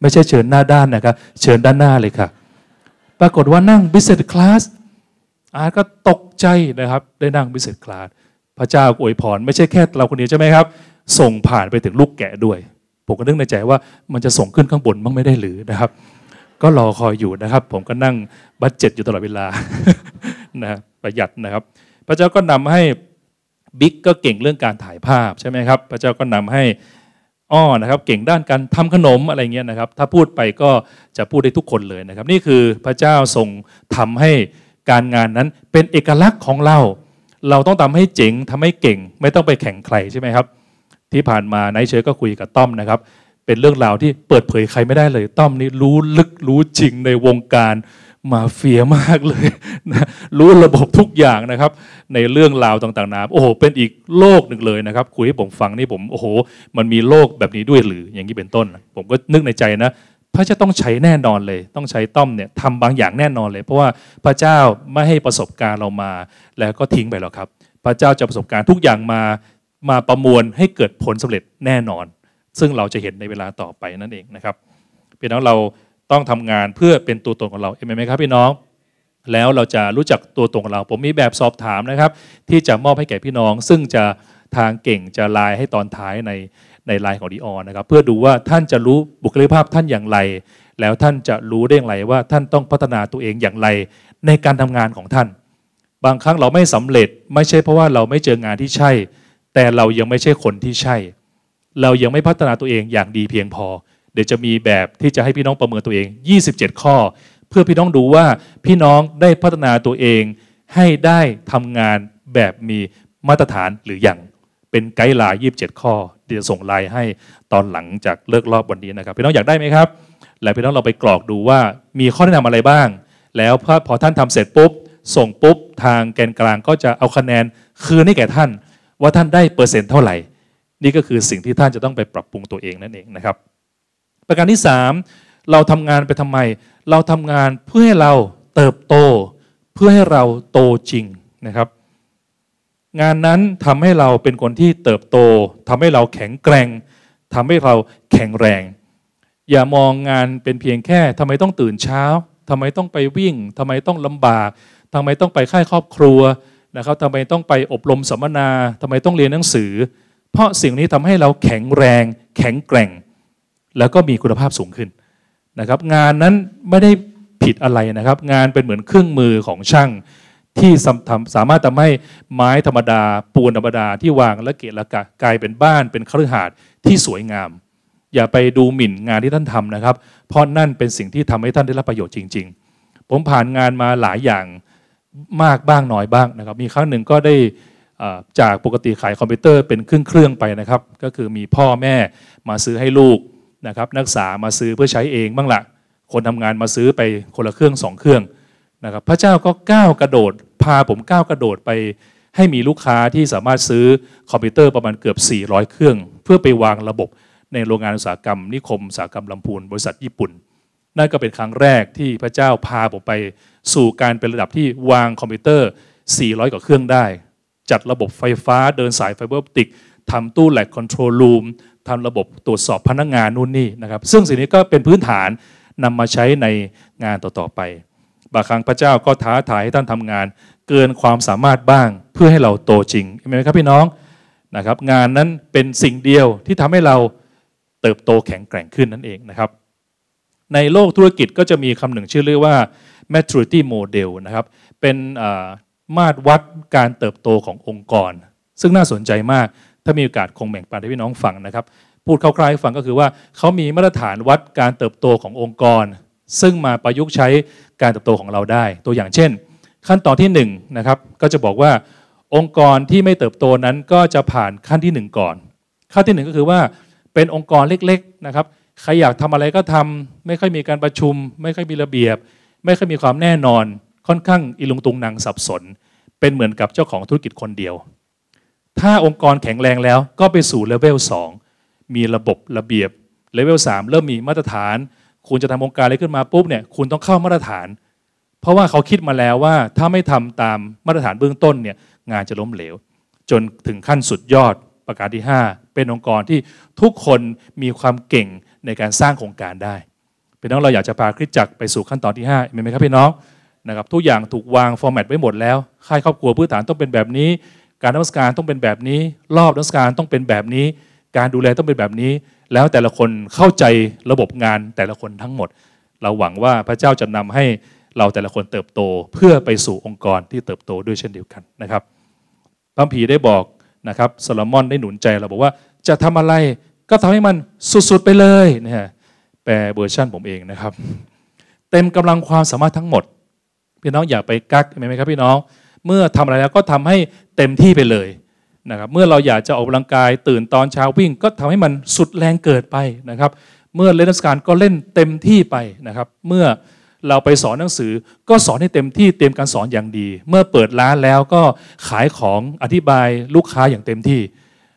S1: ไม่ใช่เชิญหน้าด้านนะครับเชิญด้านหน้าเลยค่ะ ปรากฏว่านั่งบิสเซ e s คลาสอาร์ตก็ตกใจนะครับ ได้นั่งบิสเซ e s คลาสพระเจ้าอวยพรไม่ใช่แค่เราคนเดียวใช่ไหมครับ ส่งผ่านไปถึงลูกแกะด้วย ผมก็นึกในใจว่ามันจะส่งขึ้นข้างบนบ้างไม่ได้หรือนะครับ ก็รอคอยอยู่นะครับ ผมก็นั่งบัตเจ็ตอยู่ตลอดเวลานะประหยัดนะครับ พระเจ้าก็นำให้บิ๊กก็เก่งเรื่องการถ่ายภาพใช่ไหมครับพระเจ้าก็นำให้อ้อนะครับ เก่งด้านการทำขนมอะไรเงี้ยนะครับ ถ้าพูดไปก็จะพูดได้ทุกคนเลยนะครับ นี่คือพระเจ้าทรงทำให้การงานนั้นเป็นเอกลักษณ์ของเราเราต้องทำให้เจ๋งทำให้เก่ง ไม่ต้องไปแข่งใครใช่ไหมครับ ที่ผ่านมาไนเชอร์ก็คุยกับต้อมนะครับ เป็นเรื่องราวที่เปิดเผยใครไม่ได้เลย ต้อมนี่รู้ลึกรู้จริงในวงการมาเฟียมากเลยนะรู้ระบบทุกอย่างนะครับ ในเรื่องราวต่างๆนาโอ้โห เป็นอีกโลกหนึ่งเลยนะครับ คุยให้ผมฟังนี่ผมโอ้โหมันมีโลกแบบนี้ด้วยหรือ อย่างนี้เป็นต้นผมก็นึกในใจนะพระเจ้าต้องใช้แน่นอนเลย ต้องใช้ต้อมเนี่ยทำบางอย่างแน่นอนเลย เพราะว่าพระเจ้าไม่ให้ประสบการณ์เรามา แล้วก็ทิ้งไปหรอกครับ พระเจ้าจะประสบการณ์ทุกอย่างมามาประมวลให้เกิดผลสำเร็จแน่นอน ซึ่งเราจะเห็นในเวลาต่อไปนั่นเองนะครับพี่น้องเราต้องทำงานเพื่อเป็นตัวตนของเราเห็นไหมครับพี่น้อง แล้วเราจะรู้จักตัวตนของเรา ผมมีแบบสอบถามนะครับ ที่จะมอบให้แก่พี่น้อง ซึ่งจะทางเก่งจะไลน์ให้ตอนท้ายในในไลน์ของดีออนนะครับเพื่อดูว่าท่านจะรู้บุคลิกภาพท่านอย่างไร แล้วท่านจะรู้ได้อย่างไรว่าท่านต้องพัฒนาตัวเองอย่างไรในการทำงานของท่าน บางครั้งเราไม่สำเร็จ ไม่ใช่เพราะว่าเราไม่เจองานที่ใช่ แต่เรายังไม่ใช่คนที่ใช่ เรายังไม่พัฒนาตัวเองอย่างดีเพียงพอ เดี๋ยวจะมีแบบที่จะให้พี่น้องประเมินตัวเอง 27 ข้อ เพื่อพี่น้องดูว่าพี่น้องได้พัฒนาตัวเองให้ได้ทำงานแบบมีมาตรฐานหรืออยังเป็นไกด์ไลน์ยีิบเจ็ดข้อเดี๋ยวส่งไลน์ให้ตอนหลังจากเลิกรอบวันนี้นะครับพี่น้องอยากได้ไหมครับ แล้วพี่น้องเราไปกรอกดูว่ามีข้อแนะนำอะไรบ้าง แล้วพอท่านทำเสร็จปุ๊บส่งปุ๊บ ทางแกนกลางก็จะเอาคะแนนคืนให้แก่ท่าน ว่าท่านได้เปอร์เซ็นต์เท่าไหร่ นี่ก็คือสิ่งที่ท่านจะต้องไปปรับปรุงตัวเองนั่นเองนะครับ ประการที่ 3 เราทำงานไปทำไมเราทำงานเพื่อให้เราเติบโต เพื่อให้เราโตจริงนะครับงานนั้นทำให้เราเป็นคนที่เติบโต ทำให้เราแข็งแกร่งทำให้เราแข็งแรง อย่ามองงานเป็นเพียงแค่ ทำไมต้องตื่นเช้า ทำไมต้องไปวิ่ง ทำไมต้องลำบาก ทำไมต้องไปค่ายครอบครัวนะครับทำไมต้องไปอบรมสัมมนา ทำไมต้องเรียนหนังสือ เพราะสิ่งนี้ทำให้เราแข็งแรง แข็งแกร่ง แล้วก็มีคุณภาพสูงขึ้นนะครับงานนั้นไม่ได้ผิดอะไรนะครับ งานเป็นเหมือนเครื่องมือของช่างที่สามารถทำให้ไม้ธรรมดา ปูนธรรมดาที่วางและเกะละกะกลายเป็นบ้าน เป็นคฤหาสน์ที่สวยงาม อย่าไปดูหมิ่นงานที่ท่านทำนะครับ เพราะนั่นเป็นสิ่งที่ทำให้ท่านได้รับประโยชน์จริงๆ ผมผ่านงานมาหลายอย่างมากบ้างน้อยบ้างนะครับ มีครั้งหนึ่งก็ได้จากปกติขายคอมพิวเตอร์เป็นเครื่องเครื่องไปนะครับ ก็คือมีพ่อแม่มาซื้อให้ลูกนะครับนักศึกษามาซื้อเพื่อใช้เองบ้างละคนทำงานมาซื้อไปคนละเครื่องสองเครื่องนะครับพระเจ้าก็ก้าวกระโดด พาผมก้าวกระโดดไป ให้มีลูกค้าที่สามารถซื้อคอมพิวเตอร์ประมาณเกือบ 400 เครื่อง เพื่อไปวางระบบในโรงงานอุตสาหกรรมนิคมอุตสาหกรรมลำพูนบริษัทญี่ปุ่นนั่นก็เป็นครั้งแรกที่พระเจ้าพาผมไปสู่การเป็นระดับที่วางคอมพิวเตอร์ 400กว่าเครื่องได้ จัดระบบไฟฟ้าเดินสายไฟเบอร์ออปติกทำตู้แลกคอนโทรลรูมทำระบบตรวจสอบพนักงงานนู่นนี่นะครับซึ่งสิ่งนี้ก็เป็นพื้นฐานนำมาใช้ในงานต่อๆไปบางครั้งพระเจ้าก็ท้าทายให้ท่านทำงานเกินความสามารถบ้างเพื่อให้เราโตจริงเห็นไหมครับพี่น้องนะครับงานนั้นเป็นสิ่งเดียวที่ทำให้เราเติบโตแข็งแกร่งขึ้นนั่นเองนะครับในโลกธุรกิจก็จะมีคำหนึ่งชื่อเรียกว่า maturity model นะครับเป็นมาตรวัดการเติบโตขององค์กร ซึ่งน่าสนใจมากถ้ามีโอกาสคงแบ่งปันให้พี่น้องฟังนะครับ พูดคร่าวๆให้ฟังก็คือว่าเขามีมาตรฐานวัดการเติบโตขององค์กรซึ่งมาประยุกต์ใช้การเติบโตของเราได้ตัวอย่างเช่น ขั้นตอนที่1นะครับก็จะบอกว่าองค์กรที่ไม่เติบโตนั้นก็จะผ่านขั้นที่1ก่อนขั้นที่1ก็คือว่าเป็นองค์กรเล็กๆนะครับใครอยากทำอะไรก็ทำ ไม่ค่อยมีการประชุม ไม่ค่อยมีระเบียบ ไม่ค่อยมีความแน่นอน ค่อนข้าง อิลุงตุงนางสับสน เป็นเหมือนกับเจ้าของธุรกิจคนเดียว ถ้าองค์กรแข็งแรงแล้ว ก็ไปสู่เลเวล2มีระบบระเบียบเลเวล3เริ่มมีมาตรฐานคุณจะทำองค์การอะไรขึ้นมาปุ๊บเนี่ยคุณต้องเข้ามาตรฐาน เพราะว่าเขาคิดมาแล้วว่าถ้าไม่ทำตามมาตรฐานเบื้องต้นเนี่ยงานจะล้มเหลว จนถึงขั้นสุดยอดประกาศที่ 5 เป็นองค์กรที่ทุกคนมีความเก่งในการสร้างโครงการได้เป็น้องเราอยากจะพาคริสจักรไปสู่ขั้นตอนที่5เห็นไหมครับพี่น้องนะครับทุกอย่างถูกวาง ฟอร์แมตไว้หมด แล้วค่ายครอบครัวพื้นฐานต้องเป็นแบบนี้ การนักการต้องเป็นแบบนี้ รอบนักการต้องเป็นแบบนี้ การดูแลต้องเป็นแบบนี้แล้วแต่ละคนเข้าใจระบบงานแต่ละคนทั้งหมด เราหวังว่าพระเจ้าจะนำให้เราแต่ละคนเติบโตเพื่อไปสู่องค์กรที่เติบโตด้วยเช่นเดียวกันนะครับพระผีได้บอกนะครับโซลมอนได้หนุนใจเราบอกว่าจะทำอะไรก็ทำให้มันสุดๆไปเลยนะฮะแปลเวอร์ชั่นผมเองนะครับ เต็มกำลังความสามารถทั้งหมดพี่น้องอย่าไปกักใช่ไหมครับ พี่น้อง เมื่อทำอะไรแล้วก็ทำให้เต็มที่ไปเลยนะครับเมื่อเราอยากจะออกกำลังกายตื่นตอนเช้าวิ่ง ก็ทำให้มันสุดแรงเกิดไปนะครับเมื่อเล่นนักการก็เล่นเต็มที่ไปนะครับเมื่อเราไปสอนหนังสือ ก็สอนให้เต็มที่เตรียมการสอนอย่างดี เมื่อเปิดร้านแล้วก็ขายของอธิบายลูกค้าอย่างเต็มที่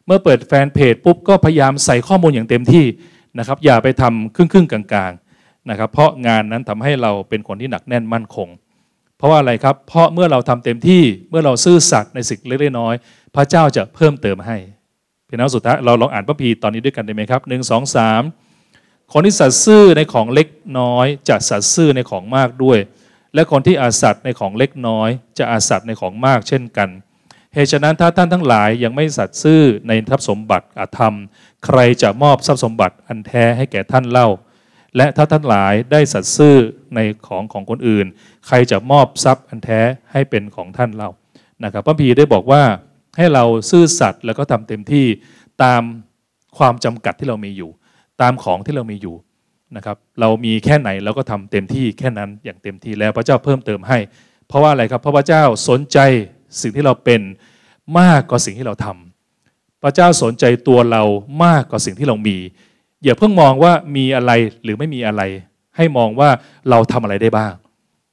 S1: เมื่อเปิดแฟนเพจปุ๊บก็พยายามใส่ข้อมูลอย่างเต็มที่นะครับอย่าไปทำครึ่งๆกลางๆนะครับเพราะงานนั้นทำให้เราเป็นคนที่หนักแน่นมั่นคงราะว่าอะไรครับ เพราะเมื่อเราทำเต็มที่เมื่อเราซื่อสัตย์ในสิ่งเล็กๆน้อยๆพระเจ้าจะเพิ่มเติมให้พี่น้องสุดท้ายเราลองอ่านพระพีตอนนี้ด้วยกันได้ไหมครับหนึ่งสองสามคนที่สัตย์ซื่อในของเล็กน้อย จะสัตย์ซื่อในของมากด้วย และคนที่อาศัตในของเล็กน้อย จะอาศัตในของมากเช่นกันเหตุฉะนั้นถ้าท่านทั้งหลายยังไม่สัตย์ซื่อในทรัพสมบัติอธรรม ใครจะมอบทรัพสมบัติอันแท้ให้แก่ท่านเล่าและถ้าท่านหลายได้สัตซ์ซื่อในของของคนอื่น ใครจะมอบทรัพย์อันแท้ให้เป็นของท่านเรา นะครับพระพีได้บอกว่าให้เราซื่อสัตย์แล้วก็ทำเต็มที่ตามความจำกัดที่เรามีอยู่ ตามของที่เรามีอยู่นะครับเรามีแค่ไหนเราก็ทำเต็มที่แค่นั้นอย่างเต็มที่แล้วพระเจ้าเพิ่มเติมให้ เพราะว่าอะไรครับเพราะพระเจ้าสนใจสิ่งที่เราเป็นมากกว่าสิ่งที่เราทำ พระเจ้าสนใจตัวเรามากกว่าสิ่งที่เรามีอย่าเพิ่งมองว่ามีอะไรหรือไม่มีอะไร ให้มองว่าเราทำอะไรได้บ้าง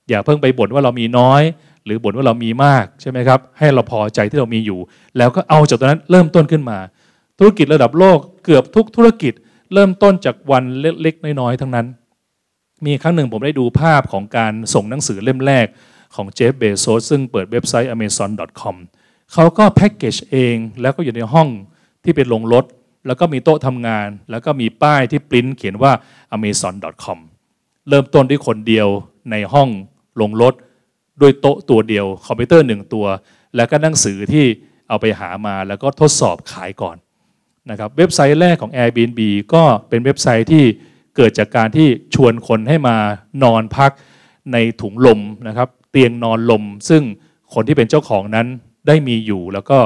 S1: อย่าเพิ่งไปบ่นว่าเรามีน้อย หรือบ่นว่าเรามีมากใช่ไหมครับให้เราพอใจที่เรามีอยู่ แล้วก็เอาจากตรงนั้นเริ่มต้นขึ้นมา ธุรกิจระดับโลกเกือบทุกธุรกิจเริ่มต้นจากวันเล็กๆน้อยๆทั้งนั้น มีครั้งหนึ่งผมได้ดูภาพของการส่งหนังสือเล่มแรกของเจฟเบโซสซึ่งเปิดเว็บไซต์ amazon.com เขาก็แพ็กเกจเอง แล้วก็อยู่ในห้องที่เป็นโรงรถแล้วก็มีโต๊ะทำงาน แล้วก็มีป้ายที่ปริ้นเขียนว่า amazon.com เริ่มต้นด้วยคนเดียวในห้องลงรถ ด้วยโต๊ะตัวเดียวคอมพิวเตอร์หนึ่งตัว แล้วก็หนังสือที่เอาไปหามาแล้วก็ทดสอบขายก่อนนะครับเว็บไซต์แรกของ Airbnb ก็เป็นเว็บไซต์ที่เกิดจากการที่ชวนคนให้มานอนพักในถุงลมนะครับ เตียงนอนลม ซึ่งคนที่เป็นเจ้าของนั้นได้มีอยู่แล้วก็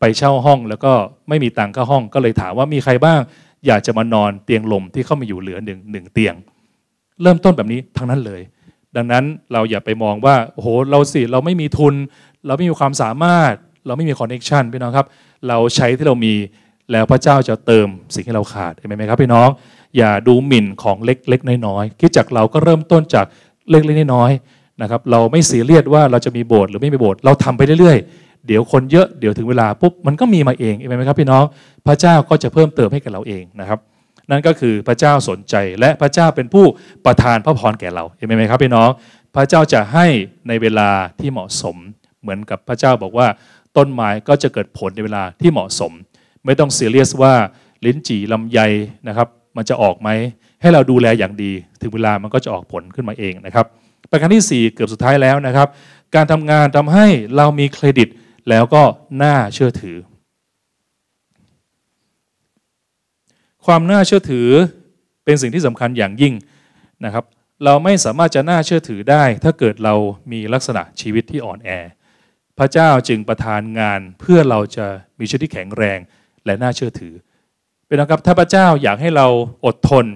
S1: ไปเช่าห้องแล้วก็ไม่มีตังค์เ่าห้องก็เลยถามว่ามีใครบ้าง อยากจะมานอนเตียงลมที่เข้ามาอยู่เหลือหนึ่งหนึ่งเตียง เริ่มต้นแบบนี้ทั้งนั้นเลย ดังนั้นเราอย่าไปมองว่าโอ้โหเราสิเราไม่มีทุน เราไม่มีความสามารถ เราไม่มีคอนเน็ชันพี่น้องครับเราใช้ที่เรามีแล้วพระเจ้าจะเติมสิ่งที่เราขาดเห็นไหมครับพี่น้องอย่าดูหมิ่นของเล็กๆน้อยๆคิดจากเราก็เริ่มต้นจากเล็กๆน้อยๆนะครับเราไม่เสียเรียดว่าเราจะมีโบสถ์หรือไม่มีโบสถ์เราทำไปเรื่อยเดี๋ยวคนเยอะ เดี๋ยวถึงเวลาปุ๊บมันก็มีมาเองเห็นไหมครับ พี่น้องพระเจ้าก็จะเพิ่มเติมให้กับเราเองนะครับ นั่นก็คือพระเจ้าสนใจและพระเจ้าเป็นผู้ประทานพระพรแก่เรา เห็นไหมครับพี่น้อง พระเจ้าจะให้ในเวลาที่เหมาะสมเหมือนกับพระเจ้าบอกว่าต้นไม้ก็จะเกิดผลในเวลาที่เหมาะสม ไม่ต้องเสียเรียสว่าลิ้นจี่ลำไยนะครับ มันจะออกไหมให้เราดูแลอย่างดีถึงเวลามันก็จะออกผลขึ้นมาเองนะครับ ประการที่ 4 เกือบสุดท้ายแล้วนะครับ การทำงานทำให้เรามีเครดิตแล้วก็น่าเชื่อถือ ความน่าเชื่อถือเป็นสิ่งที่สำคัญอย่างยิ่งนะครับ เราไม่สามารถจะน่าเชื่อถือได้ ถ้าเกิดเรามีลักษณะชีวิตที่อ่อนแอ พระเจ้าจึงประทานงานเพื่อเราจะมีชีวิตที่แข็งแรงและน่าเชื่อถือ เป็นนะครับ ถ้าพระเจ้า อยากให้เราอดทน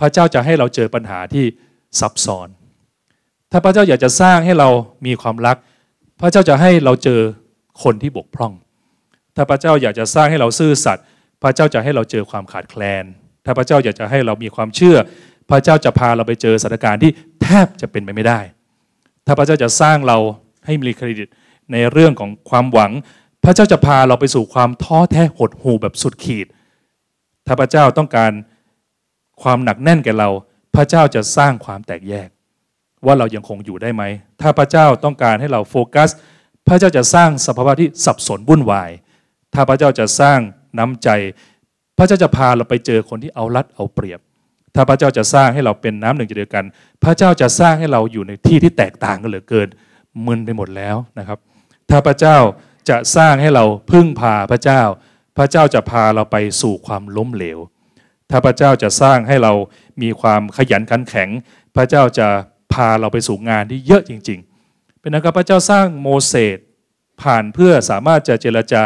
S1: พระเจ้าจะให้เราเจอปัญหาที่ซับซ้อน ถ้าพระเจ้าอยากจะสร้างให้เรามีความรัก พระเจ้าจะให้เราเจอคนที่บกพร่อง ถ้าพระเจ้าอยากจะสร้างให้เราซื่อสัตย์ พระเจ้าจะให้เราเจอความขาดแคลน ถ้าพระเจ้าอยากจะให้เรามีความเชื่อ พระเจ้าจะพาเราไปเจอสถานการณ์ที่แทบจะเป็นไปไม่ได้ ถ้าพระเจ้าจะสร้างเราให้มีเครดิตในเรื่องของความหวัง พระเจ้าจะพาเราไปสู่ความท้อแท้หดหู่แบบสุดขีด ถ้าพระเจ้าต้องการความหนักแน่นแก่เรา พระเจ้าจะสร้างความแตกแยก ว่าเรายังคงอยู่ได้ไหม ถ้าพระเจ้าต้องการให้เราโฟกัสพระเจ้าจะสร้างสภาวะที่สับสนวุ่นวาย ถ้าพระเจ้าจะสร้างน้ำใจ พระเจ้าจะพาเราไปเจอคนที่เอารัดเอาเปรียบ ถ้าพระเจ้าจะสร้างให้เราเป็นน้ำหนึ่งเดียวกัน พระเจ้าจะสร้างให้เราอยู่ในที่ที่แตกต่างกันเหลือเกินมึนไปหมดแล้วนะครับ ถ้าพระเจ้าจะสร้างให้เราพึ่งพาพระเจ้า พระเจ้าจะพาเราไปสู่ความล้มเหลว ถ้าพระเจ้าจะสร้างให้เรามีความขยันขันแข็ง พระเจ้าจะพาเราไปสู่งานที่เยอะจริง ๆเป็นนะครับพระเจ้าสร้างโมเสสผ่านเพื่อสามารถจะเจรจา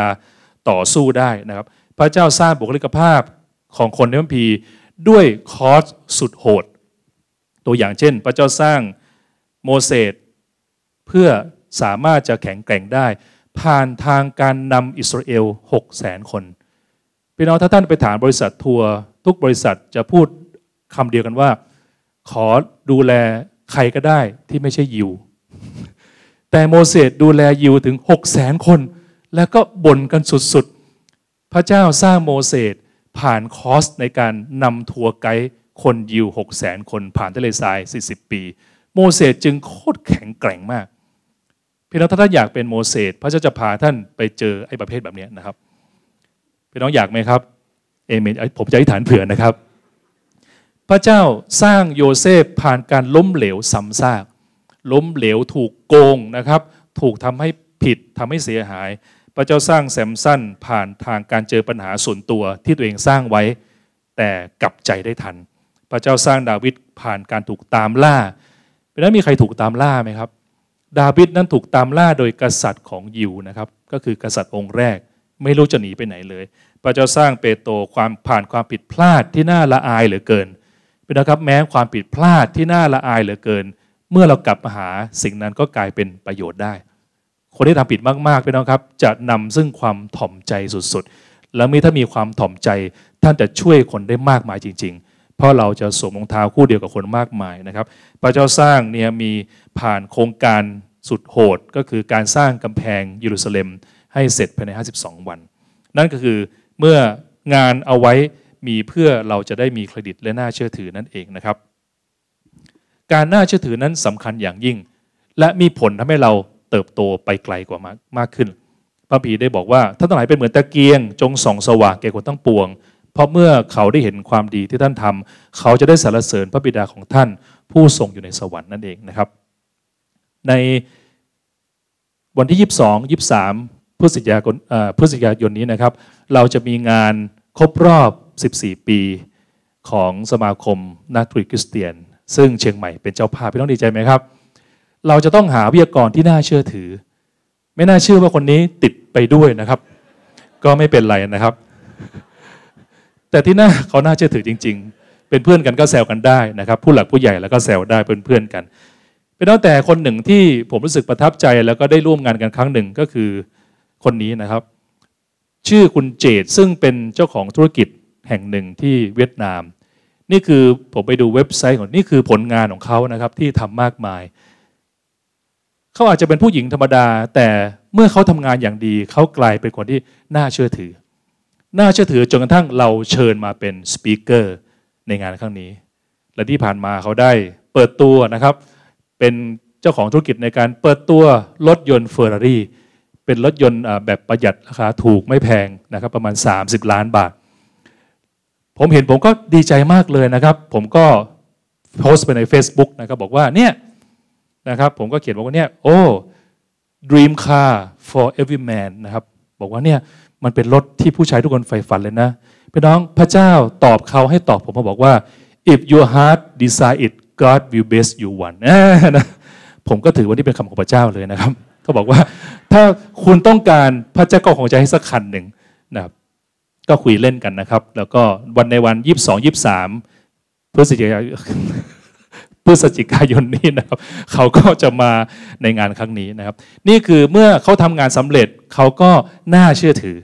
S1: ต่อสู้ได้นะครับพระเจ้าสร้างบุคลิกภาพของคนในพระพีด้วยคอสสุดโหด ตัวอย่างเช่นพระเจ้าสร้างโมเสสเพื่อสามารถจะแข็งแกร่งได้ผ่านทางการนำอิสราเอล6 0แสนคนพี่น้องถ้าท่านไปถามบริษัททัวร์ทุกบริษัทจะพูดคำเดียวกันว่าขอดูแลใครก็ได้ที่ไม่ใช่ยิวแต่โมเสสดูแลยิวถึงหกแสนคน แล้วก็บ่นกันสุดๆพระเจ้าสร้างโมเสสผ่านคอสในการนำทัวร์ไกด์คนยิวหกแสนคนผ่านทะเลทราย40 ปี โมเสสจึงโคตรแข็งแกร่งมากพี่น้องถ้าท่านอยากเป็นโมเสสพระเจ้าจะพาท่านไปเจอไอ้ประเภทแบบนี้นะครับพี่น้องอยากไหมครับเอเมนผมจะอธิษฐานเผื่อนะครับ พระเจ้าสร้างโยเซฟผ่านการล้มเหลวซ้ำซากล้มเหลวถูกโกงนะครับ ถูกทำให้ผิดทำให้เสียหาย พระเจ้าสร้างแซมสันผ่านทางการเจอปัญหาส่วนตัวที่ตัวเองสร้างไว้ แต่กลับใจได้ทัน พระเจ้าสร้างดาวิดผ่านการถูกตามล่าเป็นนั้นมีใครถูกตามล่าไหมครับ ดาวิดนั้นถูกตามล่า โดยกษัตริย์ของยิวนะครับก็คือกษัตริย์องค์แรก ไม่รู้จะหนีไปไหนเลย พระเจ้าสร้างเปโตรความผ่านความผิดพลาดที่น่าละอายเหลือเกินเป็นนะครับแม้ความผิดพลาดที่น่าละอายเหลือเกินเมื่อเรากลับมาหาสิ่งนั้นก็กลายเป็นประโยชน์ได้ คนที่ทำผิดมากๆไปนะครับ จะนำซึ่งความถ่อมใจสุดๆ แล้วมีถ้ามีความถ่อมใจท่านจะช่วยคนได้มากมายจริงๆ เพราะเราจะสวมรองเท้าคู่เดียวกับคนมากมายนะครับพระเจ้าสร้างเนี่ยมีผ่านโครงการสุดโหด ก็คือการสร้างกำแพงเยรูซาเล็มให้เสร็จภายใน 52 วัน นั่นก็คือเมื่องานเอาไว้มีเพื่อเราจะได้มีเครดิตและน่าเชื่อถือนั่นเองนะครับการน่าเชื่อถือนั้นสำคัญอย่างยิ่ง และมีผลทำให้เราเติบโตไปไกลกว่ามากมากขึ้น พระพีได้บอกว่า ท่านทั้งหลายเป็นเหมือนตะเกียงจงส่องสว่างแก่คนทั้งปวง เพราะเมื่อเขาได้เห็นความดีที่ท่านทำ เขาจะได้สรรเสริญพระบิดาของท่านผู้ทรงอยู่ในสวรรค์นั่นเองนะครับ ในวันที่ 22 23 พฤศจิกายพฤศจิกายนนี้นะครับ เราจะมีงานครบรอบ 14 ปีของสมาคมนักธุรกิจคริสเตียนซึ่งเชียงใหม่เป็นเจ้าภาพพี่น้องดีใจไหมครับ เราจะต้องหาวิทยากรที่น่าเชื่อถือ ไม่น่าเชื่อว่าคนนี้ติดไปด้วยนะครับ ก็ไม่เป็นไรนะครับ แต่ที่น่าเขาน่าเชื่อถือจริงๆ เป็นเพื่อนกันก็แซวกันได้นะครับ ผู้หลักผู้ใหญ่แล้วก็แซวได้เป็นเพื่อนกันเป็นตั้งแต่คนหนึ่งที่ผมรู้สึกประทับใจ แล้วก็ได้ร่วมงานกันครั้งหนึ่งก็คือคนนี้นะครับ ชื่อคุณเจดซึ่งเป็นเจ้าของธุรกิจแห่งหนึ่งที่เวียดนามนี่คือผมไปดูเว็บไซต์ของนี่คือผลงานของเขานะครับที่ทำมากมาย เขาอาจจะเป็นผู้หญิงธรรมดาแต่เมื่อเขาทำงานอย่างดีเขากลายเป็นคนที่น่าเชื่อถือน่าเชื่อถือจนกระทั่งเราเชิญมาเป็นสปีกเกอร์ในงานครั้งนี้ และที่ผ่านมาเขาได้เปิดตัวนะครับเป็นเจ้าของธุรกิจในการเปิดตัวรถยนต์เฟอร์รารี่เป็นรถยนต์แบบประหยัดราคาถูกไม่แพงนะครับประมาณ 30 ล้านบาทผมเห็นผมก็ดีใจมากเลยนะครับ ผมก็โพสต์ไปใน Facebook นะครับบอกว่าเนี่ย นะครับผมก็เขียนบอกว่าเนี่ยโอ้ dream car for every man นะครับ บอกว่าเนี่ยมันเป็นรถที่ผู้ชายทุกคนใฝ่ฝันเลยนะพี่น้องพระเจ้าตอบเขาให้ตอบผมมาบอกว่า if your heart desire it God will bless you one นะผมก็ถือว่านี่เป็นคำของพระเจ้าเลยนะครับเขาบอกว่าถ้าคุณต้องการพระเจ้าก็ของใจให้สักคันหนึ่งนะครับก็คุยเล่นกันนะครับ แล้วก็วันในวันยี่สบสามพฤศจิกายนพฤศจิกายนนี้นะครับ เขาก็จะมาในงานครั้งนี้นะครับ นี่คือเมื่อเขาทำงานสำเร็จเขาก็น่าเชื่อถือ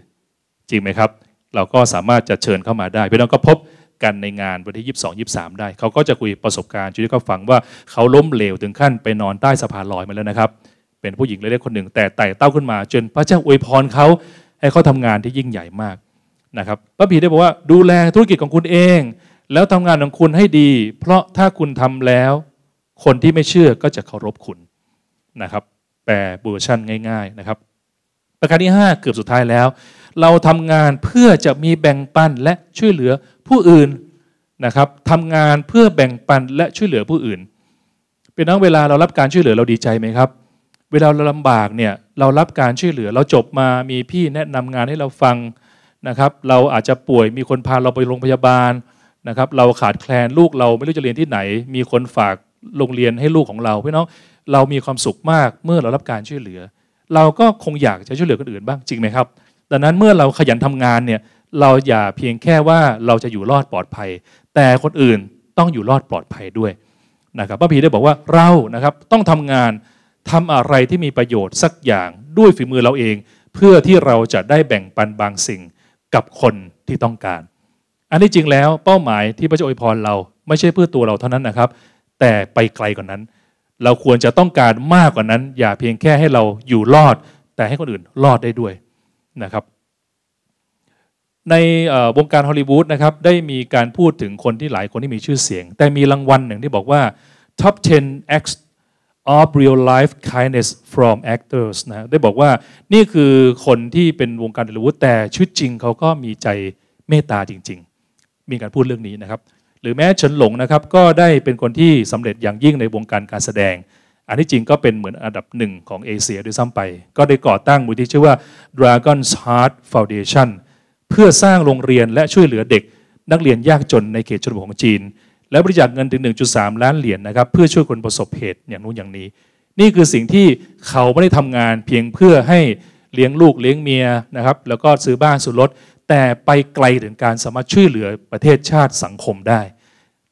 S1: จริงไหมครับ เราก็สามารถจะเชิญเข้ามาได้พี่น้องก็พบกันในงานวันที่ 22 23 ได้ เขาก็จะคุยประสบการณ์ชีวิตก็ฟังว่าเขาล้มเหลวถึงขั้นไปนอนใต้สะพานลอยมาแล้วนะครับ เป็นผู้หญิงเล็กๆคนหนึ่ง แต่ไต่เต้าขึ้นมา จนพระเจ้าอวยพรเขาให้เขาทำงานที่ยิ่งใหญ่มากนะครับพระผีได้บอกว่าดูแลธุรกิจของคุณเอง แล้วทำงานของคุณให้ดี เพราะถ้าคุณทำแล้ว คนที่ไม่เชื่อก็จะเคารพคุณนะครับแปลบูเวอร์ชันง่ายๆนะครับประการที่ 5 เกือบสุดท้ายแล้ว เราทำงานเพื่อจะมีแบ่งปันและช่วยเหลือผู้อื่นนะครับทำงานเพื่อแบ่งปันและช่วยเหลือผู้อื่นเป็นน้องเวลาเรารับการช่วยเหลือเราดีใจไหมครับ เวลาเราลำบากเนี่ยเรารับการช่วยเหลือเราจบมามีพี่แนะนำงานให้เราฟังนะครับ เราอาจจะป่วยมีคนพาเราไปโรงพยาบาลนะครับ เราขาดแคลนลูกเราไม่รู้จะเรียนที่ไหน มีคนฝากโรงเรียนให้ลูกของเราพี่น้อง เรามีความสุขมากเมื่อเรารับการช่วยเหลือ เราก็คงอยากจะช่วยเหลือคนอื่นบ้างจริงไหมครับ ดังนั้นเมื่อเราขยันทำงานเนี่ย เราอย่าเพียงแค่ว่าเราจะอยู่รอดปลอดภัย แต่คนอื่นต้องอยู่รอดปลอดภัยด้วยนะครับ พระพีได้บอกว่าเรานะครับต้องทำงานทำอะไรที่มีประโยชน์สักอย่างด้วยฝีมือเราเอง เพื่อที่เราจะได้แบ่งปันบางสิ่งกับคนที่ต้องการ อันที่จริงแล้วเป้าหมายที่พระเจ้าอวยพรเราไม่ใช่เพื่อตัวเราเท่านั้นนะครับ แต่ไปไกลกว่านนั้น เราควรจะต้องการมากกว่านั้น อย่าเพียงแค่ให้เราอยู่รอด แต่ให้คนอื่นรอดได้ด้วยนะครับ ในวงการฮอลลีวูดนะครับได้มีการพูดถึงคนที่หลายคนที่มีชื่อเสียง แต่มีรางวัลหนึ่งที่บอกว่า top 10 a c t of real life kindness from actors นะได้บอกว่านี่คือคนที่เป็นวงการเดลิวูดแต่ชีวิตจริงเขาก็มีใจเมตตาจริง ๆ มีการพูดเรื่องนี้นะครับ หรือแม้เฉินหลงนะครับ ก็ได้เป็นคนที่สำเร็จอย่างยิ่งในวงการการแสดง อันที่จริงก็เป็นเหมือนอันดับหนึ่งของเอเชียด้วยซ้ำไป ก็ได้ก่อตั้งมูลที่ชื่อว่า Dragon's Heart Foundation เพื่อสร้างโรงเรียนและช่วยเหลือเด็กนักเรียนยากจนในเขตชนบทของจีนแล้วบริจาคเงินถึง 1.3 ล้านเหรียญนนะครับเพื่อช่วยคนประสบเหตุอย่างนู้นอย่างนี้ นี่คือสิ่งที่เขาไม่ได้ทำงาน เพียงเพื่อให้เลี้ยงลูกเลี้ยงเมียนะครับแล้วก็ซื้อบ้านซื้อรถแต่ไปไกลถึงการสามารถช่วยเหลือประเทศชาติสังคมได้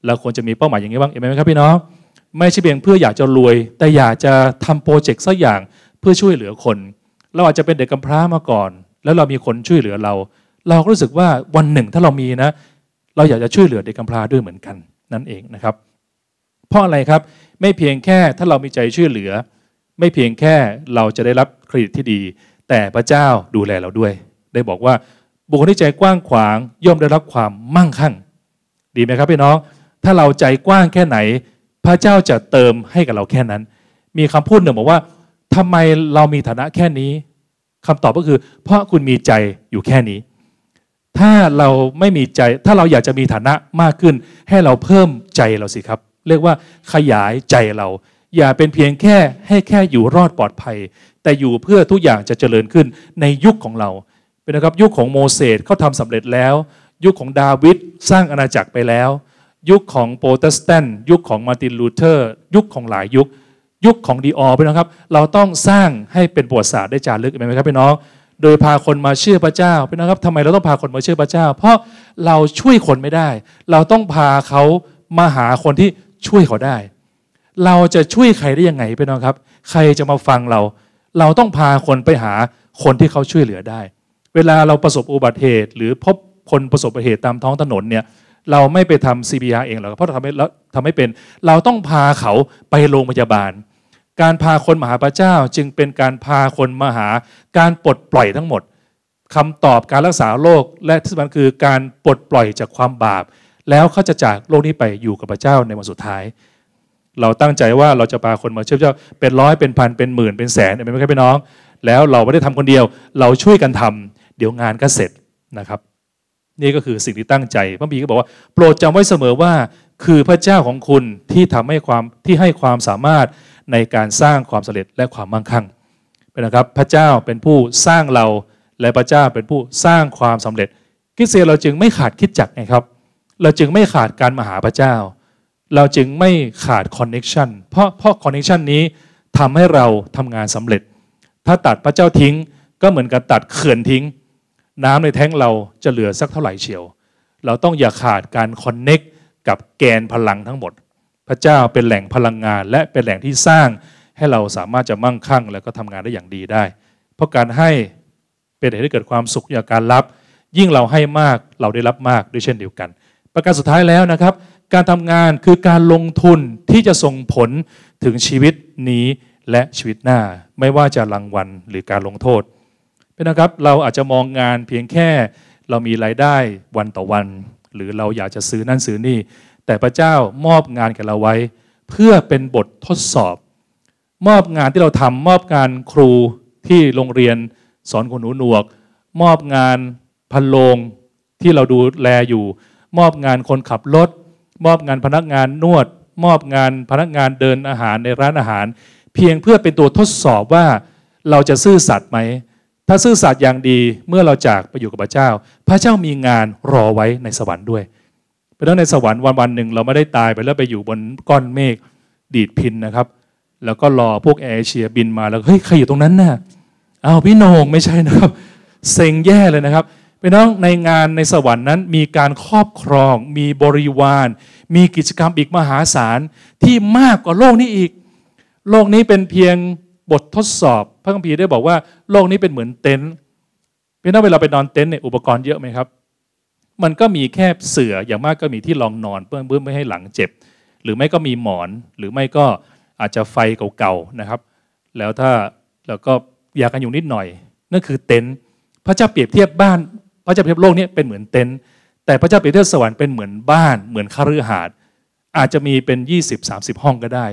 S1: เราควรจะมีเป้าหมายอย่างนี้บ้างเห็นไหมครับพี่น้องไม่ใช่เพียงเพื่ออยากจะรวย แต่อยากจะทำโปรเจกต์สักอย่างเพื่อช่วยเหลือคนเราอาจจะเป็นเด็กกำพร้ามาก่อน แล้วเรามีคนช่วยเหลือเรา เราก็รู้สึกว่าวันหนึ่งถ้าเรามีนะ เราอยากจะช่วยเหลือเด็กกำพร้าด้วยเหมือนกันนั่นเองนะครับ เพราะอะไรครับ ไม่เพียงแค่ถ้าเรามีใจช่วยเหลือ ไม่เพียงแค่เราจะได้รับเครดิตที่ดี แต่พระเจ้าดูแลเราด้วย ได้บอกว่า บุคคลที่ใจกว้างขวางย่อมได้รับความมั่งคั่ง ดีไหมครับ พี่น้อง ถ้าเราใจกว้างแค่ไหน พระเจ้าจะเติมให้กับเราแค่นั้น มีคำพูดหนึ่งบอกว่า ทำไมเรามีฐานะแค่นี้ คำตอบก็คือ เพราะคุณมีใจอยู่แค่นี้ถ้าเราไม่มีใจถ้าเราอยากจะมีฐานะมากขึ้นให้เราเพิ่มใจเราสิครับ เรียกว่าขยายใจเรา อย่าเป็นเพียงแค่ให้แค่อยู่รอดปลอดภัย แต่อยู่เพื่อทุกอย่างจะเจริญขึ้นในยุคของเรา เป็นนะครับยุคของโมเสสเขาทำสำเร็จแล้ว ยุคของดาวิดสร้างอาณาจักรไปแล้ว ยุคของโปรเตสแตนต์ยุคของมาร์ตินลูเทอร์ ยุคของหลายยุค ยุคของดีออเป็นนะครับเราต้องสร้างให้เป็นประวัติศาสตร์ได้จารึกไหมครับพี่น้องโดยพาคนมาเชื่อพระเจ้าไปนะครับทำไมเราต้องพาคนมาเชื่อพระเจ้า เพราะเราช่วยคนไม่ได้ เราต้องพาเขามาหาคนที่ช่วยเขาได้ เราจะช่วยใครได้ยังไงไปนะครับ ใครจะมาฟังเรา เราต้องพาคนไปหาคนที่เขาช่วยเหลือได้ เวลาเราประสบอุบัติเหตุ หรือพบคนประสบอุบัติเหตุตามท้องถนนเนี่ยเราไม่ไปทำ CPR เองหรอกเพราะเราทำให้เราทำให้เป็น เราต้องพาเขาไปโรงพยาบาลการพาคนมาหาพระเจ้าจึงเป็นการพาคนมาหาการปลดปล่อยทั้งหมด คำตอบการรักษาโรคและที่สำคัญคือการปลดปล่อยจากความบาป แล้วเขาจะจากโลกนี้ไปอยู่กับพระเจ้าในวันสุดท้ายเราตั้งใจว่าเราจะพาคนมาเชื่อพระเจ้าเป็นร้อยเป็นพันเป็นหมื่นเป็นแสนเป็นไม่ใช่เป็นน้องแล้วเราไม่ได้ทำคนเดียว เราช่วยกันทำเดี๋ยวงานก็เสร็จนะครับ นี่ก็คือสิ่งที่ตั้งใจพระบีก็บอกว่าโปรดจำไว้เสมอว่าคือพระเจ้าของคุณที่ทำให้ความที่ให้ความสามารถในการสร้างความสำเร็จและความมั่งคั่งเป็นนะครับพระเจ้าเป็นผู้สร้างเราและพระเจ้าเป็นผู้สร้างความสำเร็จคริสเตียนเราจึงไม่ขาดคิดจักนะครับ เราจึงไม่ขาดการมาหาพระเจ้า เราจึงไม่ขาดคอนเน็กชันเพราะเพราะคอนเน็กชันนี้ทำให้เราทำงานสำเร็จ ถ้าตัดพระเจ้าทิ้งก็เหมือนกับตัดเขื่อนทิ้ง น้ำในแท้งเราจะเหลือสักเท่าไหร่เชียว เราต้องอย่าขาดการคอนเน็กกับแกนพลังทั้งหมดระเจ้าเป็นแหล่งพลังงาน และเป็นแหล่งที่สร้าง ให้เราสามารถจะมั่งคั่ง แล้วก็ทำงานได้อย่างดีได้ เพราะการให้เป็นเหตุให้เกิดความสุขจากการรับ ยิ่งเราให้มากเราได้รับมากด้วยเช่นเดียวกัน ประการสุดท้ายแล้วนะครับ การทำงานคือการลงทุนที่จะส่งผลถึงชีวิตนี้และชีวิตหน้า ไม่ว่าจะรางวัลหรือการลงโทษเป็นนะครับเราอาจจะมองงานเพียงแค่เรามีรายได้วันต่อวัน หรือเราอยากจะซื้อนั่นซื้อนี่แต่พระเจ้ามอบงานแก่เราไว้ เพื่อเป็นบททดสอบ มอบงานที่เราทำมอบงานครูที่โรงเรียนสอนคนหนูหนวก มอบงานพันโลงที่เราดูแลอยู่ มอบงานคนขับรถมอบงานพนักงานนวด มอบงานพนักงานเดินอาหารในร้านอาหาร เพียงเพื่อเป็นตัวทดสอบว่าเราจะซื่อสัตย์ไหม ถ้าซื่อสัตย์อย่างดีเมื่อเราจากไปอยู่กับพระเจ้า พระเจ้ามีงานรอไว้ในสวรรค์ด้วยราะนั้นในสวรรค์วันวันหนึ่งเราไม่ได้ตายไปแล้วไปอยู่บนก้อนเมฆดีดพินนะครับ แล้วก็รอพวกแอร์เชียบินมาแล้วเฮ้ย ใครอยู่ตรงนั้นน่ะอ้าวพี่โหนงไม่ใช่นะครับเซ็งแย่เลยนะครับไปน้องในงานในสวรรค์นั้นมีการครอบครองมีบริวาร มีกิจกรรมอีกมหาศาล ที่มากกว่าโลกนี้อีก โลกนี้เป็นเพียงบททดสอบ พระคัมภีร์ได้บอกว่าโลกนี้เป็นเหมือนเต็นท์พี่น้องเวลาไปนอนเต็นท์เนี่ยอุปกรณ์เยอะไหมครับมันก็มีแค่เสื่ออย่างมากก็มีที่รองนอนเพื่อเพื่อไม่ให้หลังเจ็บหรือไม่ก็มีหมอนหรือไม่ก็อาจจะไฟเก่าๆนะครับ แล้วถ้าแล้วก็อยากกันอยู่นิดหน่อย นั่นคือเต็นท์พระเจ้าเปรียบเทียบบ้าน พระเจ้าเปรียบโลกนี้เป็นเหมือนเต็นท์แต่พระเจ้าเปรียบเทียบสวรรค์เป็นเหมือนบ้าน เหมือนคฤหาสน์อาจจะมีเป็น 20-30 ห้องก็ได้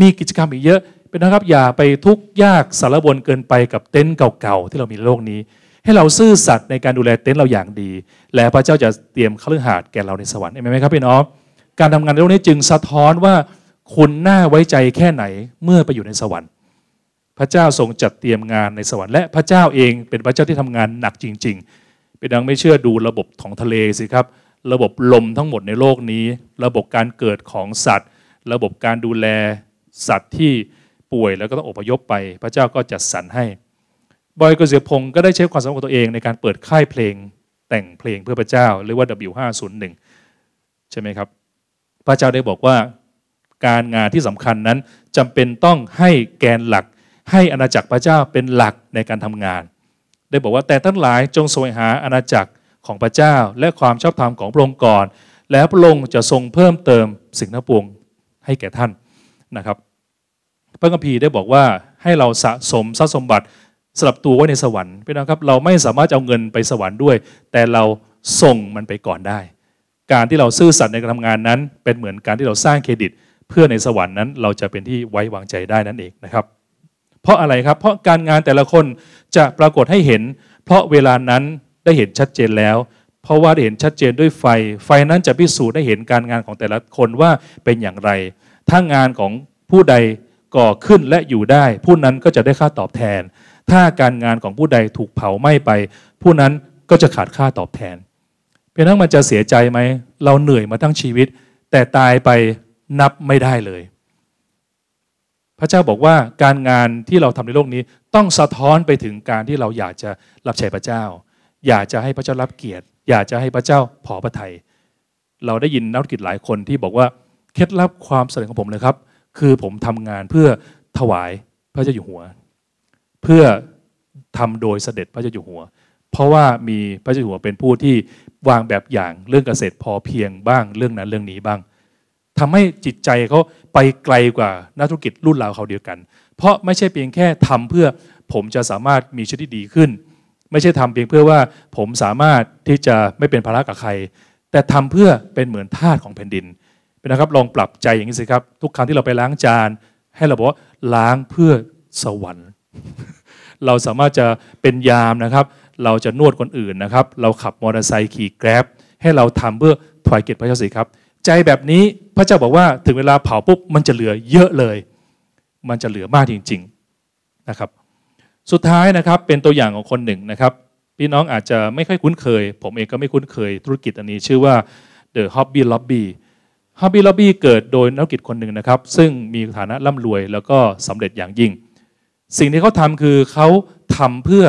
S1: มีกิจกรรมอีกเยอะเป็นนะครับอย่าไปทุกข์ยากสารวนเกินไปกับเต็นท์เก่าๆที่เรามีโลกนี้ให้เราซื่อสัตย์ในการดูแลเต็นท์เราอย่างดี และพระเจ้าจะเตรียมเครืองหาดแก่เราในสวรรค์เห็นไหมครับพี่น้อง การทำงานในโลกนี้จึงสะท้อนว่าคุณน่าไว้ใจแค่ไหนเมื่อไปอยู่ในสวรรค์ พระเจ้าทรงจัดเตรียมงานในสวรรค์และพระเจ้าเองเป็นพระเจ้าที่ทำงานหนักจริงๆ เป็นดังไม่เชื่อดูระบบของทะเลสิครับ ระบบลมทั้งหมดในโลกนี้ ระบบการเกิดของสัตว์ ระบบการดูแลสัตว์ที่ป่วยแล้วก็ต้องอพยพไป พระเจ้าก็จัดสรรให้บอยกฤษพงศ์ก็ได้ใช้ความสามารถของตัวเอง ในการเปิดค่ายเพลงแต่งเพลงเพื่อพระเจ้า หรือว่า W501 ใช่ไหมครับพระเจ้าได้บอกว่าการงานที่สำคัญนั้นจำเป็นต้องให้แกนหลัก ให้อาณาจักรพระเจ้าเป็นหลักในการทำงาน ได้บอกว่าแต่ทั้งหลายจงสวยหาอาณาจักรของพระเจ้าและความชอบธรรมของพระองค์ก่อน แล้วพระองค์จะทรงเพิ่มเติมสิ่งทั้งปวงให้แก่ท่านนะครับ พระกัมภีร์ได้บอกว่าให้เราสะสมทรัพย์สมบัติสลับตัวไว้ในสวรรค์พี่น้องครับ เราไม่สามารถเอาเงินไปสวรรค์ด้วย แต่เราส่งมันไปก่อนได้ การที่เราซื่อสัตย์ในการทำงานนั้น เป็นเหมือนการที่เราสร้างเครดิต เพื่อในสวรรค์นั้น เราจะเป็นที่ไว้วางใจได้นั่นเองนะครับ เพราะอะไรครับ เพราะการงานแต่ละคนจะปรากฏให้เห็น เพราะเวลานั้นได้เห็นชัดเจนแล้ว เพราะว่าได้เห็นชัดเจนด้วยไฟ ไฟนั้นจะพิสูจน์ได้เห็นการงานของแต่ละคนว่าเป็นอย่างไร ถ้างานของผู้ใดก่อขึ้นและอยู่ได้ ผู้นั้นก็จะได้ค่าตอบแทนถ้าการงานของผู้ใดถูกเผาไหม้ไป ผู้นั้นก็จะขาดค่าตอบแทน เพียงนั้นมันจะเสียใจไหมเราเหนื่อยมาทั้งชีวิต แต่ตายไปนับไม่ได้เลย พระเจ้าบอกว่าการงานที่เราทำในโลกนี้ต้องสะท้อนไปถึงการที่เราอยากจะรับใช้พระเจ้า อยากจะให้พระเจ้ารับเกียรติ อยากจะให้พระเจ้าพอพระทยัยเราได้ยินนักธุรกิจหลายคนที่บอกว่าเคล็ดลับความสำเร็จของผมเลยครับ คือผมทำงานเพื่อถวายพระเจ้าอยู่หัวเพื่อทำโดยเสด็จพระเจ้าอยู่หัว เพราะว่ามีพระเจ้าอยู่หัวเป็นผู้ที่วางแบบอย่างเรื่องเกษตร พอเพียงบ้างเรื่องนั้นเรื่องนี้บ้าง ทำให้จิตใจเขาไปไกลกว่านักธุรกิจรุ่นราวเขาเดียวกัน เพราะไม่ใช่เพียงแค่ทำเพื่อผมจะสามารถมีชีวิตที่ดีขึ้น ไม่ใช่ทำเพียงเพื่อว่าผมสามารถที่จะไม่เป็นภาระกับใคร แต่ทำเพื่อเป็นเหมือนทาสของแผ่นดินนะครับ ลองปรับใจอย่างนี้สิครับ ทุกครั้งที่เราไปล้างจาน ให้เราบอกว่าล้างเพื่อสวรรค์เราสามารถจะเป็นยามนะครับ เราจะนวดคนอื่นนะครับ เราขับมอเตอร์ไซค์ขี่แกร็บให้เราทำเพื่อถวายเกียรติพระเจ้าสิครับใจแบบนี้พระเจ้าบอกว่าถึงเวลาเผาปุ๊บมันจะเหลือเยอะเลย มันจะเหลือมากจริง ๆ นะครับ สุดท้ายนะครับเป็นตัวอย่างของคนหนึ่งนะครับพี่น้องอาจจะไม่ค่อยคุ้นเคยผมเองก็ไม่คุ้นเคย ธุรกิจอันนี้ชื่อว่า The Hobby Lobby Hobby Lobby เกิดโดยนักธุรกิจคนหนึ่งนะครับซึ่งมีฐานะร่ำรวยแล้วก็สำเร็จอย่างยิ่งสิ่งที่เขาทำคือเขาทำเพื่อ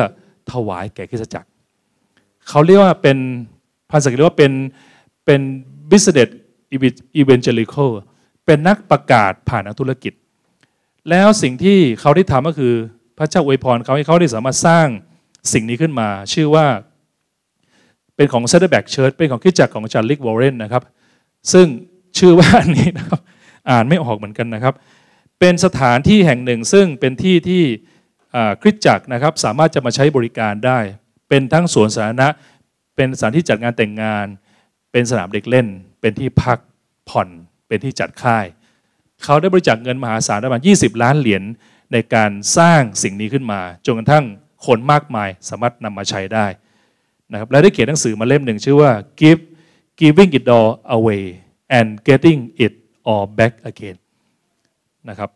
S1: ถวายแก่คริสตจักร เขาเรียกว่าเป็นภาษาอังกฤษเรียกว่าเป็นเป็น business evangelical เป็นนักประกาศผ่านธุรกิจ แล้วสิ่งที่เขาได้ทำก็คือพระเจ้าอวยพรเขาให้เขาได้สามารถสร้างสิ่งนี้ขึ้นมา ชื่อว่าเป็นของเซเดอร์แบ็กเชิร์ตเป็นของคิดจักรของจร์ลิกวอร์เรนนะครับ ซึ่งชื่อว่านนี้นะครับอ่านไม่ออกเหมือนกันนะครับเป็นสถานที่แห่งหนึ่งซึ่งเป็นที่ที่คริสจักรนะครับสามารถจะมาใช้บริการได้ เป็นทั้งสวนสาธารณะ เป็นสถานที่จัดงานแต่งงาน เป็นสนามเด็กเล่น เป็นที่พักผ่อน เป็นที่จัดค่าย เขาได้บริจาคเงินมหาศาลประมาณ20 ล้านเหรียญในการสร้างสิ่งนี้ขึ้นมา จนกระทั่งคนมากมายสามารถนำมาใช้ได้นะครับและได้เขียนหนังสือมาเล่มหนึ่งชื่อว่า Give Giving It All Away and Getting It All Back Again นะครับ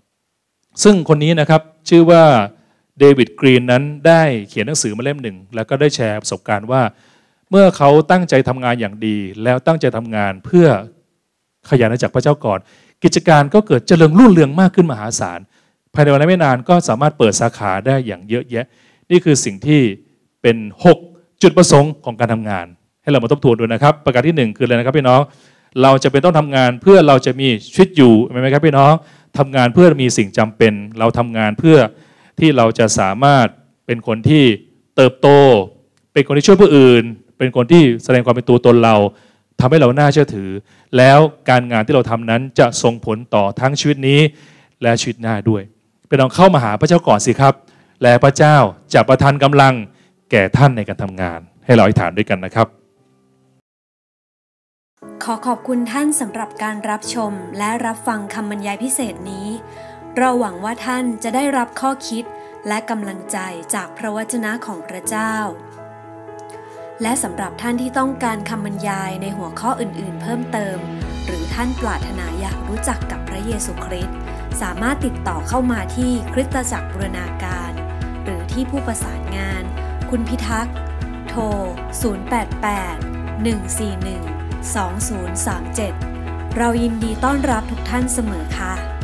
S1: ซึ่งคนนี้นะครับ ชื่อว่าเดวิดกรีนนั้นได้เขียนหนังสือมาเล่มหนึ่ง แล้วก็ได้แชร์ประสบการณ์ว่า เมื่อเขาตั้งใจทำงานอย่างดีแล้วตั้งใจทำงานเพื่อขยันจาจกพระเจ้าก่อน กิจการก็เกิดเจริญรุ่งเรืองมากขึ้นมหาศาล ภายในเวลาไม่นานก็สามารถเปิดสาขาได้อย่างเยอะแยะ นี่คือสิ่งที่เป็น 6 จุดประสงค์ของการทำงานให้เรามาทบทวนดูนะครับประการที่ 1 คืออะไรนะครับพี่น้อง เราจะเป็นต้องทำงานเพื่อเราจะมีชีวิตอยู่ใช่ไหมครับ พี่น้องทำงานเพื่อมีสิ่งจำเป็นเราทำงานเพื่อที่เราจะสามารถเป็นคนที่เติบโต เป็นคนที่ช่วยผู้อื่น เป็นคนที่แสดงความเป็นตัวตนเราทำให้เราน่าเชื่อถือ แล้วการงานที่เราทำนั้นจะส่งผลต่อทั้งชีวิตนี้และชีวิตหน้าด้วยเป็นลองเข้ามาหาพระเจ้าก่อนสิครับ และพระเจ้าจะประทานกำลังแก่ท่านในการทำงาน ให้เราอธิษฐานด้วยกันนะครับขอขอบคุณท่านสำหรับการรับชมและรับฟังคำบรรยายพิเศษนี้ เราหวังว่าท่านจะได้รับข้อคิดและกำลังใจจากพระวจนะของพระเจ้า และสำหรับท่านที่ต้องการคำบรรยายในหัวข้ออื่น ๆ เพิ่มเติม หรือท่านปรารถนาอยากรู้จักกับพระเยซูคริสต์สามารถติดต่อเข้ามาที่คริสตจักรบูรณาการหรือที่ผู้ประสานงาน คุณพิทักษ์ โทร088 141 2037 เรายินดีต้อนรับทุกท่านเสมอค่ะ